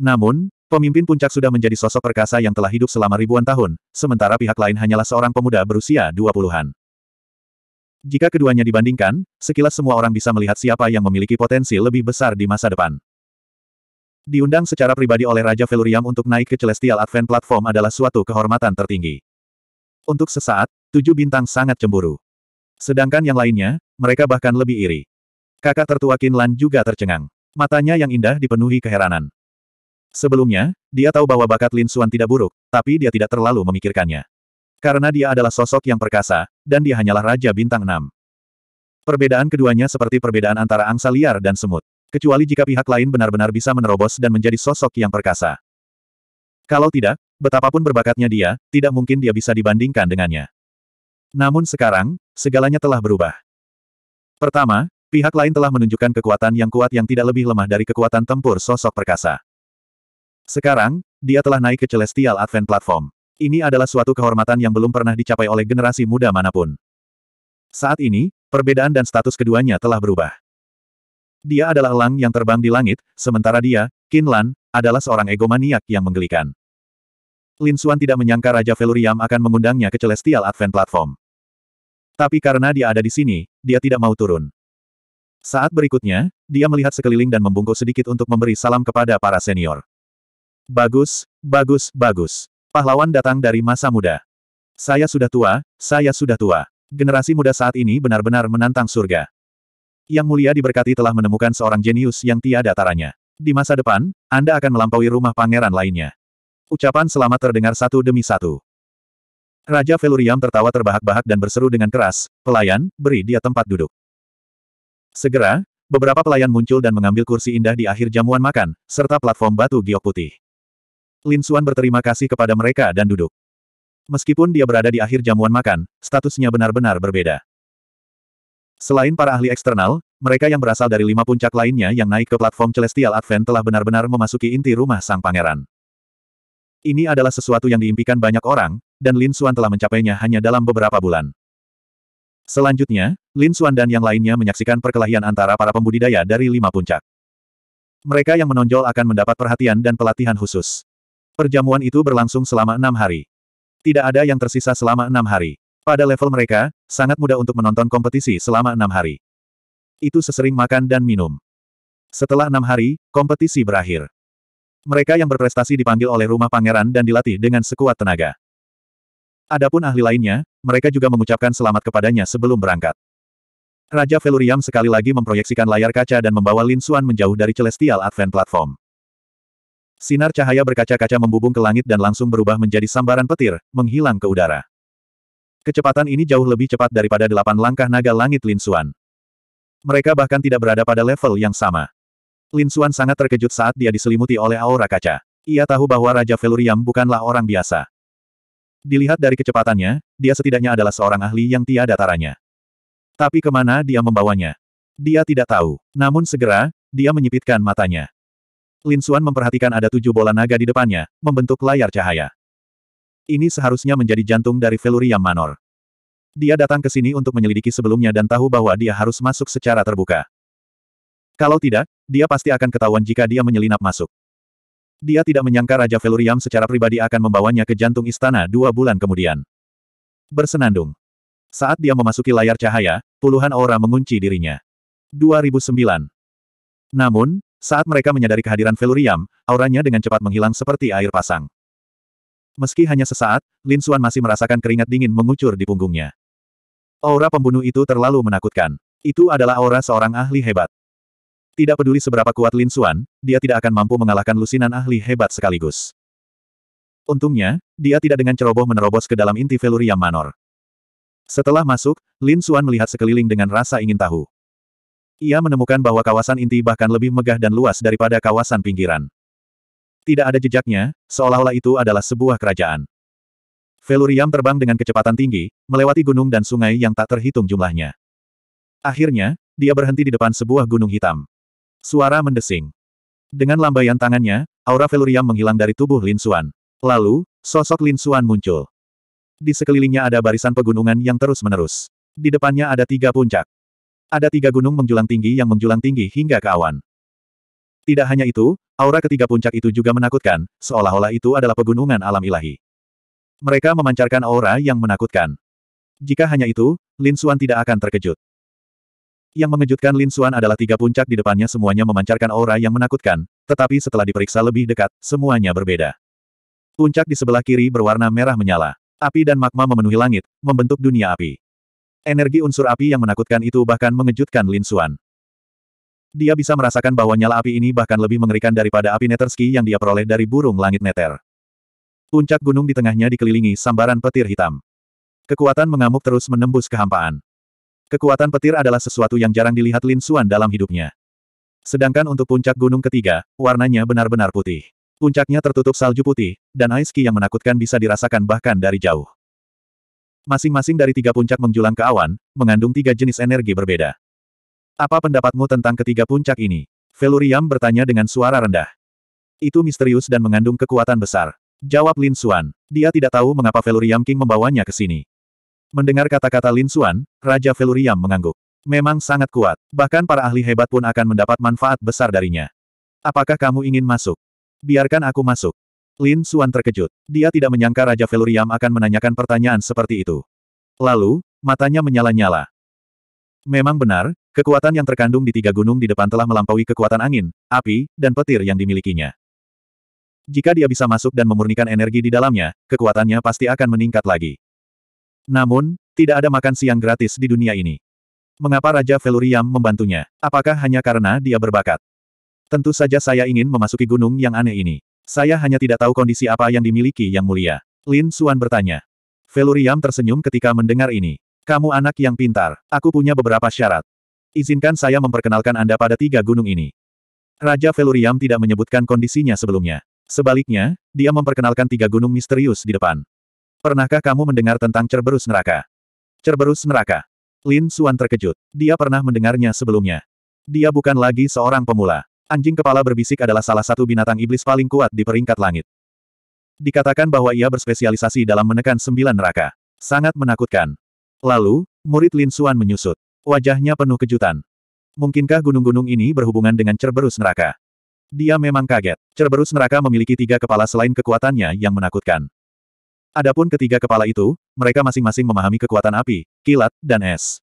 Namun, pemimpin puncak sudah menjadi sosok perkasa yang telah hidup selama ribuan tahun, sementara pihak lain hanyalah seorang pemuda berusia dua puluhan. Jika keduanya dibandingkan, sekilas semua orang bisa melihat siapa yang memiliki potensi lebih besar di masa depan. Diundang secara pribadi oleh Raja Veluriam untuk naik ke Celestial Advent Platform adalah suatu kehormatan tertinggi. Untuk sesaat, tujuh bintang sangat cemburu. Sedangkan yang lainnya, mereka bahkan lebih iri. Kakak tertua Kinlan juga tercengang. Matanya yang indah dipenuhi keheranan. Sebelumnya, dia tahu bahwa bakat Lin Suan tidak buruk, tapi dia tidak terlalu memikirkannya. Karena dia adalah sosok yang perkasa, dan dia hanyalah Raja Bintang 6. Perbedaan keduanya seperti perbedaan antara angsa liar dan semut. Kecuali jika pihak lain benar-benar bisa menerobos dan menjadi sosok yang perkasa. Kalau tidak, betapapun berbakatnya dia, tidak mungkin dia bisa dibandingkan dengannya. Namun sekarang, segalanya telah berubah. Pertama, pihak lain telah menunjukkan kekuatan yang kuat yang tidak lebih lemah dari kekuatan tempur sosok perkasa. Sekarang, dia telah naik ke Celestial Advent Platform. Ini adalah suatu kehormatan yang belum pernah dicapai oleh generasi muda manapun. Saat ini, perbedaan dan status keduanya telah berubah. Dia adalah elang yang terbang di langit, sementara dia, Qin Lan, adalah seorang egomaniak yang menggelikan. Lin Xuan tidak menyangka Raja Veluriam akan mengundangnya ke Celestial Advent Platform. Tapi karena dia ada di sini, dia tidak mau turun. Saat berikutnya, dia melihat sekeliling dan membungkuk sedikit untuk memberi salam kepada para senior. Bagus, bagus, bagus. Pahlawan datang dari masa muda. Saya sudah tua, saya sudah tua. Generasi muda saat ini benar-benar menantang surga. Yang mulia diberkati telah menemukan seorang jenius yang tiada taranya. Di masa depan, Anda akan melampaui rumah pangeran lainnya. Ucapan selamat terdengar satu demi satu. Raja Veluriam tertawa terbahak-bahak dan berseru dengan keras, pelayan, beri dia tempat duduk. Segera, beberapa pelayan muncul dan mengambil kursi indah di akhir jamuan makan, serta platform batu giok putih. Lin Xuan berterima kasih kepada mereka dan duduk. Meskipun dia berada di akhir jamuan makan, statusnya benar-benar berbeda. Selain para ahli eksternal, mereka yang berasal dari lima puncak lainnya yang naik ke platform Celestial Advent telah benar-benar memasuki inti rumah sang pangeran. Ini adalah sesuatu yang diimpikan banyak orang, dan Lin Xuan telah mencapainya hanya dalam beberapa bulan. Selanjutnya, Lin Xuan dan yang lainnya menyaksikan perkelahian antara para pembudidaya dari lima puncak. Mereka yang menonjol akan mendapat perhatian dan pelatihan khusus. Perjamuan itu berlangsung selama enam hari. Tidak ada yang tersisa selama enam hari. Pada level mereka, sangat mudah untuk menonton kompetisi selama enam hari. Itu sesering makan dan minum. Setelah enam hari, kompetisi berakhir. Mereka yang berprestasi dipanggil oleh rumah pangeran dan dilatih dengan sekuat tenaga. Adapun ahli lainnya, mereka juga mengucapkan selamat kepadanya sebelum berangkat. Raja Veluriam sekali lagi memproyeksikan layar kaca dan membawa Lin Xuan menjauh dari Celestial Advent Platform. Sinar cahaya berkaca-kaca membubung ke langit dan langsung berubah menjadi sambaran petir, menghilang ke udara. Kecepatan ini jauh lebih cepat daripada delapan langkah naga langit Lin Xuan. Mereka bahkan tidak berada pada level yang sama. Lin Xuan sangat terkejut saat dia diselimuti oleh aura kaca. Ia tahu bahwa Raja Veluriam bukanlah orang biasa. Dilihat dari kecepatannya, dia setidaknya adalah seorang ahli yang tiada taranya. Tapi kemana dia membawanya? Dia tidak tahu. Namun segera, dia menyipitkan matanya. Lin Xuan memperhatikan ada tujuh bola naga di depannya, membentuk layar cahaya. Ini seharusnya menjadi jantung dari Velurium Manor. Dia datang ke sini untuk menyelidiki sebelumnya dan tahu bahwa dia harus masuk secara terbuka. Kalau tidak, dia pasti akan ketahuan jika dia menyelinap masuk. Dia tidak menyangka Raja Velurium secara pribadi akan membawanya ke jantung istana dua bulan kemudian. Bersenandung. Saat dia memasuki layar cahaya, puluhan aura mengunci dirinya. 2009. Namun, saat mereka menyadari kehadiran Velurium, auranya dengan cepat menghilang seperti air pasang. Meski hanya sesaat, Lin Suan masih merasakan keringat dingin mengucur di punggungnya. Aura pembunuh itu terlalu menakutkan. Itu adalah aura seorang ahli hebat. Tidak peduli seberapa kuat Lin Suan, dia tidak akan mampu mengalahkan lusinan ahli hebat sekaligus. Untungnya, dia tidak dengan ceroboh menerobos ke dalam inti Veluria Manor. Setelah masuk, Lin Suan melihat sekeliling dengan rasa ingin tahu. Ia menemukan bahwa kawasan inti bahkan lebih megah dan luas daripada kawasan pinggiran. Tidak ada jejaknya, seolah-olah itu adalah sebuah kerajaan. Veluriam terbang dengan kecepatan tinggi, melewati gunung dan sungai yang tak terhitung jumlahnya. Akhirnya, dia berhenti di depan sebuah gunung hitam. Suara mendesing. Dengan lambaian tangannya, aura Veluriam menghilang dari tubuh Lin Suan. Lalu, sosok Lin Suan muncul. Di sekelilingnya ada barisan pegunungan yang terus-menerus. Di depannya ada tiga puncak. Ada tiga gunung menjulang tinggi yang menjulang tinggi hingga ke awan. Tidak hanya itu, Aura ketiga puncak itu juga menakutkan, seolah-olah itu adalah pegunungan alam ilahi. Mereka memancarkan aura yang menakutkan. Jika hanya itu, Lin Xuan tidak akan terkejut. Yang mengejutkan Lin Xuan adalah tiga puncak di depannya semuanya memancarkan aura yang menakutkan, tetapi setelah diperiksa lebih dekat, semuanya berbeda. Puncak di sebelah kiri berwarna merah menyala. Api dan magma memenuhi langit, membentuk dunia api. Energi unsur api yang menakutkan itu bahkan mengejutkan Lin Xuan. Dia bisa merasakan bahwa nyala api ini bahkan lebih mengerikan daripada api neterski yang dia peroleh dari burung langit neter. Puncak gunung di tengahnya dikelilingi sambaran petir hitam. Kekuatan mengamuk terus menembus kehampaan. Kekuatan petir adalah sesuatu yang jarang dilihat Lin Xuan dalam hidupnya. Sedangkan untuk puncak gunung ketiga, warnanya benar-benar putih. Puncaknya tertutup salju putih, dan aiski yang menakutkan bisa dirasakan bahkan dari jauh. Masing-masing dari tiga puncak menjulang ke awan, mengandung tiga jenis energi berbeda. Apa pendapatmu tentang ketiga puncak ini? Veluriam bertanya dengan suara rendah. Itu misterius dan mengandung kekuatan besar. Jawab Lin Xuan. Dia tidak tahu mengapa Veluriam King membawanya ke sini. Mendengar kata-kata Lin Xuan, Raja Veluriam mengangguk. Memang sangat kuat, bahkan para ahli hebat pun akan mendapat manfaat besar darinya. Apakah kamu ingin masuk? Biarkan aku masuk. Lin Xuan terkejut. Dia tidak menyangka Raja Veluriam akan menanyakan pertanyaan seperti itu. Lalu, matanya menyala-nyala. Memang benar, Kekuatan yang terkandung di tiga gunung di depan telah melampaui kekuatan angin, api, dan petir yang dimilikinya. Jika dia bisa masuk dan memurnikan energi di dalamnya, kekuatannya pasti akan meningkat lagi. Namun, tidak ada makan siang gratis di dunia ini. Mengapa Raja Veluriam membantunya? Apakah hanya karena dia berbakat? Tentu saja saya ingin memasuki gunung yang aneh ini. Saya hanya tidak tahu kondisi apa yang dimiliki yang mulia. Lin Suan bertanya. Veluriam tersenyum ketika mendengar ini. Kamu anak yang pintar. Aku punya beberapa syarat. Izinkan saya memperkenalkan Anda pada tiga gunung ini. Raja Veluriam tidak menyebutkan kondisinya sebelumnya. Sebaliknya, dia memperkenalkan tiga gunung misterius di depan. Pernahkah kamu mendengar tentang Cerberus Neraka? Cerberus Neraka. Lin Suan terkejut. Dia pernah mendengarnya sebelumnya. Dia bukan lagi seorang pemula. Anjing kepala berbisik adalah salah satu binatang iblis paling kuat di peringkat langit. Dikatakan bahwa ia berspesialisasi dalam menekan sembilan neraka. Sangat menakutkan. Lalu, murid Lin Suan menyusut. Wajahnya penuh kejutan. Mungkinkah gunung-gunung ini berhubungan dengan Cerberus neraka? Dia memang kaget. Cerberus neraka memiliki tiga kepala selain kekuatannya yang menakutkan. Adapun ketiga kepala itu, mereka masing-masing memahami kekuatan api, kilat, dan es.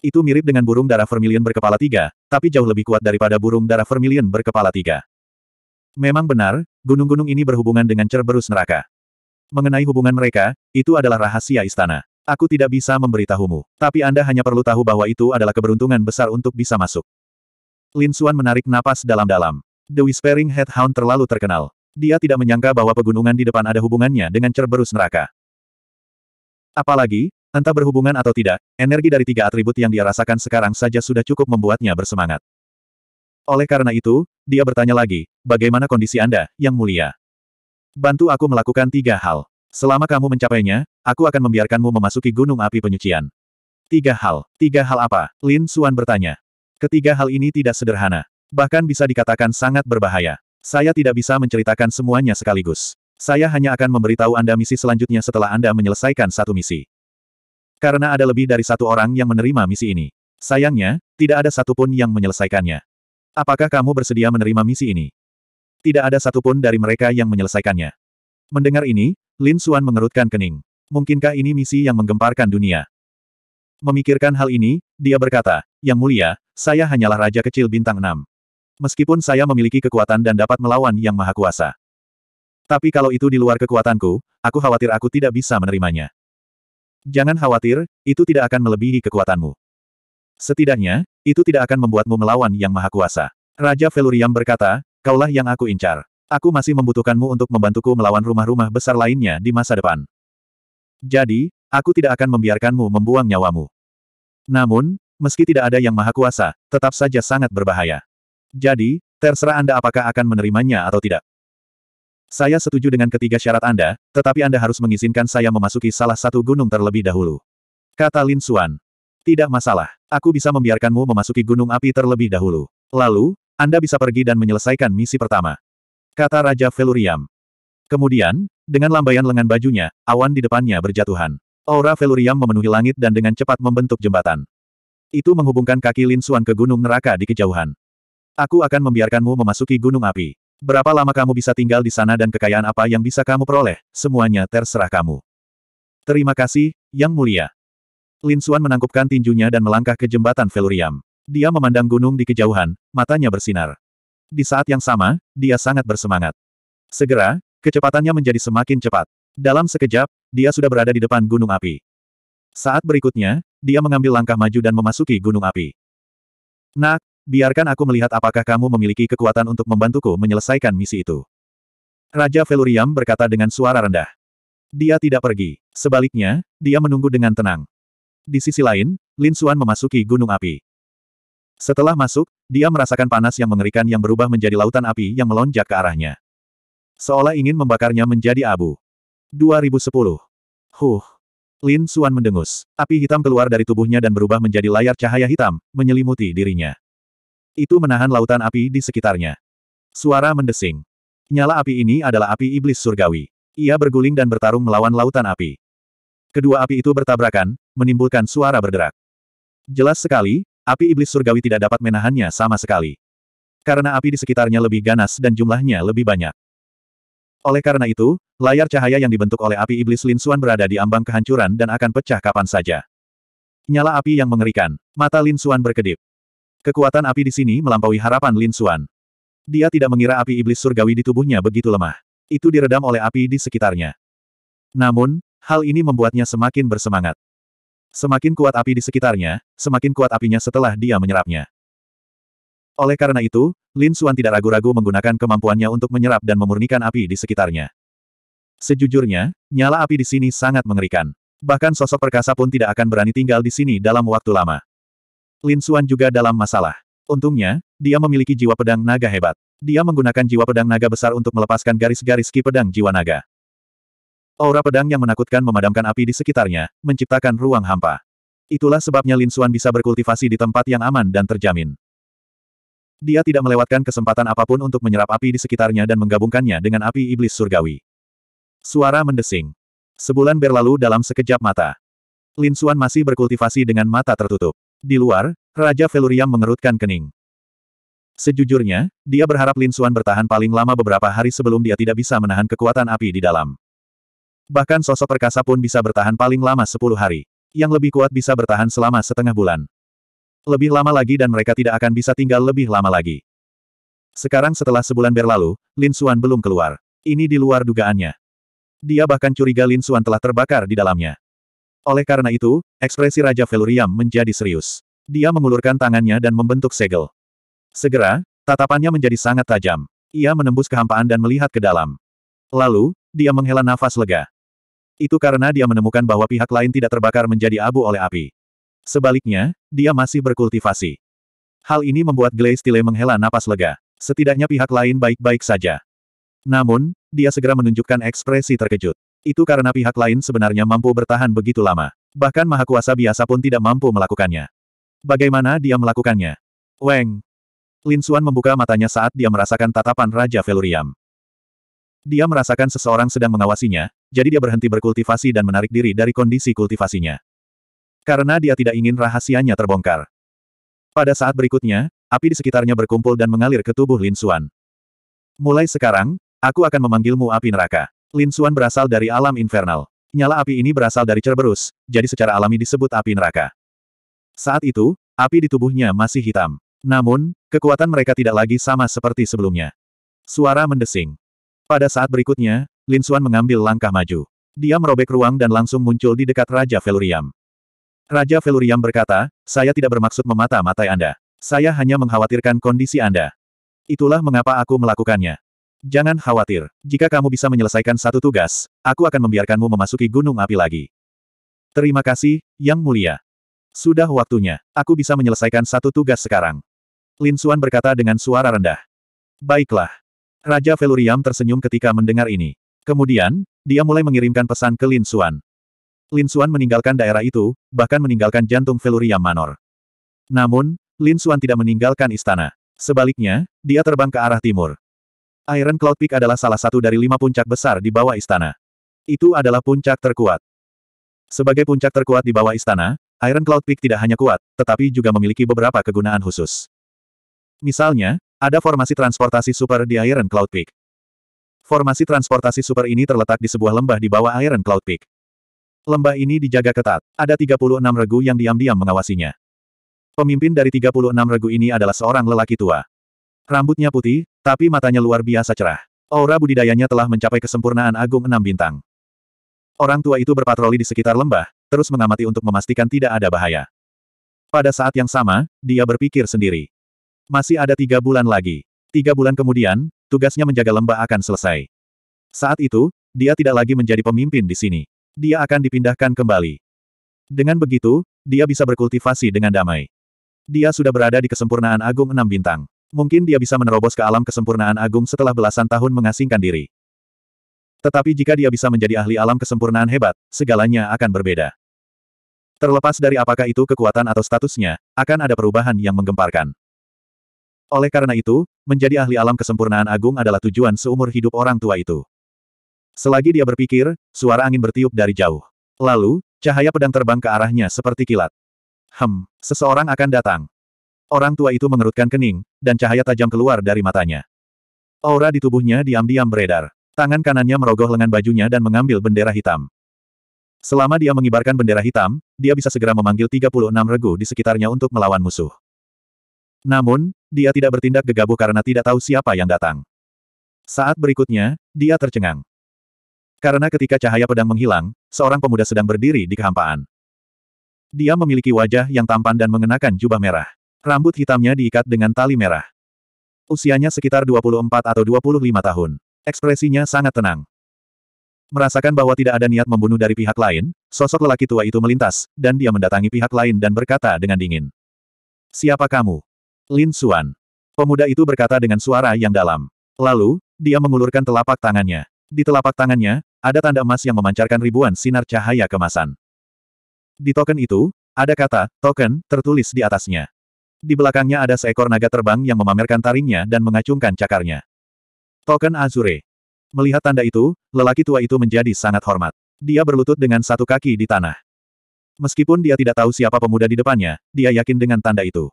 Itu mirip dengan burung darah vermilion berkepala tiga, tapi jauh lebih kuat daripada burung darah vermilion berkepala tiga. Memang benar, gunung-gunung ini berhubungan dengan Cerberus neraka. Mengenai hubungan mereka, itu adalah rahasia istana. Aku tidak bisa memberitahumu, tapi Anda hanya perlu tahu bahwa itu adalah keberuntungan besar untuk bisa masuk. Lin Xuan menarik napas dalam-dalam. The Whispering Headhound terlalu terkenal. Dia tidak menyangka bahwa pegunungan di depan ada hubungannya dengan Cerberus neraka. Apalagi, entah berhubungan atau tidak, energi dari tiga atribut yang dia rasakan sekarang saja sudah cukup membuatnya bersemangat. Oleh karena itu, dia bertanya lagi, bagaimana kondisi Anda, Yang Mulia? Bantu aku melakukan tiga hal. Selama kamu mencapainya, aku akan membiarkanmu memasuki gunung api penyucian. Tiga hal. Tiga hal apa? Lin Suan bertanya. Ketiga hal ini tidak sederhana. Bahkan bisa dikatakan sangat berbahaya. Saya tidak bisa menceritakan semuanya sekaligus. Saya hanya akan memberitahu Anda misi selanjutnya setelah Anda menyelesaikan satu misi. Karena ada lebih dari satu orang yang menerima misi ini. Sayangnya, tidak ada satupun yang menyelesaikannya. Apakah kamu bersedia menerima misi ini? Tidak ada satupun dari mereka yang menyelesaikannya. Mendengar ini, Lin Xuan mengerutkan kening. Mungkinkah ini misi yang menggemparkan dunia? Memikirkan hal ini, dia berkata, Yang mulia, saya hanyalah raja kecil bintang Enam. Meskipun saya memiliki kekuatan dan dapat melawan Yang Maha Kuasa. Tapi kalau itu di luar kekuatanku, aku khawatir aku tidak bisa menerimanya. Jangan khawatir, itu tidak akan melebihi kekuatanmu. Setidaknya, itu tidak akan membuatmu melawan Yang Maha Kuasa. Raja Veluriam berkata, kaulah yang aku incar. Aku masih membutuhkanmu untuk membantuku melawan rumah-rumah besar lainnya di masa depan. Jadi, aku tidak akan membiarkanmu membuang nyawamu. Namun, meski tidak ada yang maha kuasa, tetap saja sangat berbahaya. Jadi, terserah Anda apakah akan menerimanya atau tidak. Saya setuju dengan ketiga syarat Anda, tetapi Anda harus mengizinkan saya memasuki salah satu gunung terlebih dahulu. Kata Lin Suan. Tidak masalah, aku bisa membiarkanmu memasuki gunung api terlebih dahulu. Lalu, Anda bisa pergi dan menyelesaikan misi pertama. Kata Raja Veluriam. Kemudian, dengan lambaian lengan bajunya, awan di depannya berjatuhan. Aura Veluriam memenuhi langit dan dengan cepat membentuk jembatan. Itu menghubungkan kaki Lin Xuan ke gunung neraka di kejauhan. Aku akan membiarkanmu memasuki gunung api. Berapa lama kamu bisa tinggal di sana dan kekayaan apa yang bisa kamu peroleh, semuanya terserah kamu. Terima kasih, Yang Mulia. Lin Xuan menangkupkan tinjunya dan melangkah ke jembatan Veluriam. Dia memandang gunung di kejauhan, matanya bersinar. Di saat yang sama, dia sangat bersemangat. Segera, kecepatannya menjadi semakin cepat. Dalam sekejap, dia sudah berada di depan gunung api. Saat berikutnya, dia mengambil langkah maju dan memasuki gunung api. Nak, biarkan aku melihat apakah kamu memiliki kekuatan untuk membantuku menyelesaikan misi itu. Raja Veluriam berkata dengan suara rendah. Dia tidak pergi. Sebaliknya, dia menunggu dengan tenang. Di sisi lain, Lin Xuan memasuki gunung api. Setelah masuk, dia merasakan panas yang mengerikan yang berubah menjadi lautan api yang melonjak ke arahnya. Seolah ingin membakarnya menjadi abu. 2010. Huh. Lin Suan mendengus. Api hitam keluar dari tubuhnya dan berubah menjadi layar cahaya hitam, menyelimuti dirinya. Itu menahan lautan api di sekitarnya. Suara mendesing. Nyala api ini adalah api iblis surgawi. Ia berguling dan bertarung melawan lautan api. Kedua api itu bertabrakan, menimbulkan suara berderak. Jelas sekali, api iblis surgawi tidak dapat menahannya sama sekali. Karena api di sekitarnya lebih ganas dan jumlahnya lebih banyak. Oleh karena itu, layar cahaya yang dibentuk oleh api iblis Lin Xuan berada di ambang kehancuran dan akan pecah kapan saja. Nyala api yang mengerikan, mata Lin Xuan berkedip. Kekuatan api di sini melampaui harapan Lin Xuan. Dia tidak mengira api iblis surgawi di tubuhnya begitu lemah. Itu diredam oleh api di sekitarnya. Namun, hal ini membuatnya semakin bersemangat. Semakin kuat api di sekitarnya, semakin kuat apinya setelah dia menyerapnya. Oleh karena itu, Lin Xuan tidak ragu-ragu menggunakan kemampuannya untuk menyerap dan memurnikan api di sekitarnya. Sejujurnya, nyala api di sini sangat mengerikan. Bahkan sosok perkasa pun tidak akan berani tinggal di sini dalam waktu lama. Lin Xuan juga dalam masalah. Untungnya, dia memiliki jiwa pedang naga hebat. Dia menggunakan jiwa pedang naga besar untuk melepaskan garis-garis ki pedang jiwa naga. Aura pedang yang menakutkan memadamkan api di sekitarnya, menciptakan ruang hampa. Itulah sebabnya Lin Xuan bisa berkultivasi di tempat yang aman dan terjamin. Dia tidak melewatkan kesempatan apapun untuk menyerap api di sekitarnya dan menggabungkannya dengan api iblis surgawi. Suara mendesing. Sebulan berlalu dalam sekejap mata. Lin Xuan masih berkultivasi dengan mata tertutup. Di luar, Raja Veluriam mengerutkan kening. Sejujurnya, dia berharap Lin Xuan bertahan paling lama beberapa hari sebelum dia tidak bisa menahan kekuatan api di dalam. Bahkan sosok perkasa pun bisa bertahan paling lama sepuluh hari. Yang lebih kuat bisa bertahan selama setengah bulan. Lebih lama lagi dan mereka tidak akan bisa tinggal lebih lama lagi. Sekarang setelah sebulan berlalu, Lin Xuan belum keluar. Ini di luar dugaannya. Dia bahkan curiga Lin Xuan telah terbakar di dalamnya. Oleh karena itu, ekspresi Raja Veluriam menjadi serius. Dia mengulurkan tangannya dan membentuk segel. Segera, tatapannya menjadi sangat tajam. Ia menembus kehampaan dan melihat ke dalam. Lalu, dia menghela nafas lega. Itu karena dia menemukan bahwa pihak lain tidak terbakar menjadi abu oleh api. Sebaliknya, dia masih berkultivasi. Hal ini membuat Glaze Tile menghela napas lega. Setidaknya pihak lain baik-baik saja. Namun, dia segera menunjukkan ekspresi terkejut. Itu karena pihak lain sebenarnya mampu bertahan begitu lama. Bahkan maha kuasa biasa pun tidak mampu melakukannya. Bagaimana dia melakukannya? Weng! Lin Xuan membuka matanya saat dia merasakan tatapan Raja Veluriam. Dia merasakan seseorang sedang mengawasinya, jadi dia berhenti berkultivasi dan menarik diri dari kondisi kultivasinya. Karena dia tidak ingin rahasianya terbongkar. Pada saat berikutnya, api di sekitarnya berkumpul dan mengalir ke tubuh Lin Xuan. Mulai sekarang, aku akan memanggilmu api neraka. Lin Xuan berasal dari alam infernal. Nyala api ini berasal dari Cerberus, jadi secara alami disebut api neraka. Saat itu, api di tubuhnya masih hitam. Namun, kekuatan mereka tidak lagi sama seperti sebelumnya. Suara mendesing. Pada saat berikutnya, Lin Xuan mengambil langkah maju. Dia merobek ruang dan langsung muncul di dekat Raja Veluriam. Raja Veluriam berkata, saya tidak bermaksud memata-matai Anda. Saya hanya mengkhawatirkan kondisi Anda. Itulah mengapa aku melakukannya. Jangan khawatir. Jika kamu bisa menyelesaikan satu tugas, aku akan membiarkanmu memasuki gunung api lagi. Terima kasih, Yang Mulia. Sudah waktunya. Aku bisa menyelesaikan satu tugas sekarang. Lin Xuan berkata dengan suara rendah. Baiklah. Raja Veluriam tersenyum ketika mendengar ini. Kemudian, dia mulai mengirimkan pesan ke Lin Xuan. Lin Xuan meninggalkan daerah itu, bahkan meninggalkan jantung Veluriam Manor. Namun, Lin Xuan tidak meninggalkan istana. Sebaliknya, dia terbang ke arah timur. Iron Cloud Peak adalah salah satu dari lima puncak besar di bawah istana. Itu adalah puncak terkuat. Sebagai puncak terkuat di bawah istana, Iron Cloud Peak tidak hanya kuat, tetapi juga memiliki beberapa kegunaan khusus. Misalnya, ada formasi transportasi super di Iron Cloud Peak. Formasi transportasi super ini terletak di sebuah lembah di bawah Iron Cloud Peak. Lembah ini dijaga ketat. Ada 36 regu yang diam-diam mengawasinya. Pemimpin dari 36 regu ini adalah seorang lelaki tua. Rambutnya putih, tapi matanya luar biasa cerah. Aura budidayanya telah mencapai kesempurnaan agung enam bintang. Orang tua itu berpatroli di sekitar lembah, terus mengamati untuk memastikan tidak ada bahaya. Pada saat yang sama, dia berpikir sendiri. Masih ada tiga bulan lagi. Tiga bulan kemudian, tugasnya menjaga lembah akan selesai. Saat itu, dia tidak lagi menjadi pemimpin di sini. Dia akan dipindahkan kembali. Dengan begitu, dia bisa berkultivasi dengan damai. Dia sudah berada di kesempurnaan agung enam bintang. Mungkin dia bisa menerobos ke alam kesempurnaan agung setelah belasan tahun mengasingkan diri. Tetapi jika dia bisa menjadi ahli alam kesempurnaan hebat, segalanya akan berbeda. Terlepas dari apakah itu kekuatan atau statusnya, akan ada perubahan yang menggemparkan. Oleh karena itu, menjadi ahli alam kesempurnaan agung adalah tujuan seumur hidup orang tua itu. Selagi dia berpikir, suara angin bertiup dari jauh. Lalu, cahaya pedang terbang ke arahnya seperti kilat. Hem, seseorang akan datang. Orang tua itu mengerutkan kening, dan cahaya tajam keluar dari matanya. Aura di tubuhnya diam-diam beredar. Tangan kanannya merogoh lengan bajunya dan mengambil bendera hitam. Selama dia mengibarkan bendera hitam, dia bisa segera memanggil 36 regu di sekitarnya untuk melawan musuh. Namun, dia tidak bertindak gegabah karena tidak tahu siapa yang datang. Saat berikutnya, dia tercengang. Karena ketika cahaya pedang menghilang, seorang pemuda sedang berdiri di kehampaan. Dia memiliki wajah yang tampan dan mengenakan jubah merah. Rambut hitamnya diikat dengan tali merah. Usianya sekitar 24 atau 25 tahun. Ekspresinya sangat tenang. Merasakan bahwa tidak ada niat membunuh dari pihak lain, sosok lelaki tua itu melintas, dan dia mendatangi pihak lain dan berkata dengan dingin. Siapa kamu? Lin Suan, Pemuda itu berkata dengan suara yang dalam. Lalu, dia mengulurkan telapak tangannya. Di telapak tangannya, ada tanda emas yang memancarkan ribuan sinar cahaya kemasan. Di token itu, ada kata, token, tertulis di atasnya. Di belakangnya ada seekor naga terbang yang memamerkan taringnya dan mengacungkan cakarnya. Token Azure. Melihat tanda itu, lelaki tua itu menjadi sangat hormat. Dia berlutut dengan satu kaki di tanah. Meskipun dia tidak tahu siapa pemuda di depannya, dia yakin dengan tanda itu.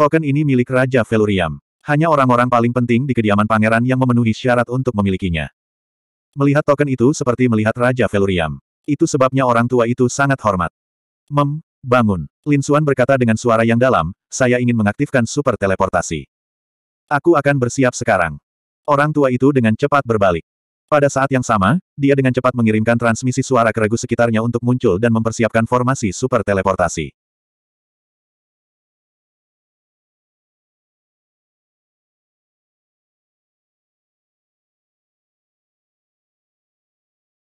Token ini milik Raja Veluriam. Hanya orang-orang paling penting di kediaman pangeran yang memenuhi syarat untuk memilikinya. Melihat token itu seperti melihat Raja Veluriam. Itu sebabnya orang tua itu sangat hormat. Mem, bangun. Lin Xuan berkata dengan suara yang dalam, saya ingin mengaktifkan super teleportasi. Aku akan bersiap sekarang. Orang tua itu dengan cepat berbalik. Pada saat yang sama, dia dengan cepat mengirimkan transmisi suara ke sekitarnya untuk muncul dan mempersiapkan formasi super teleportasi.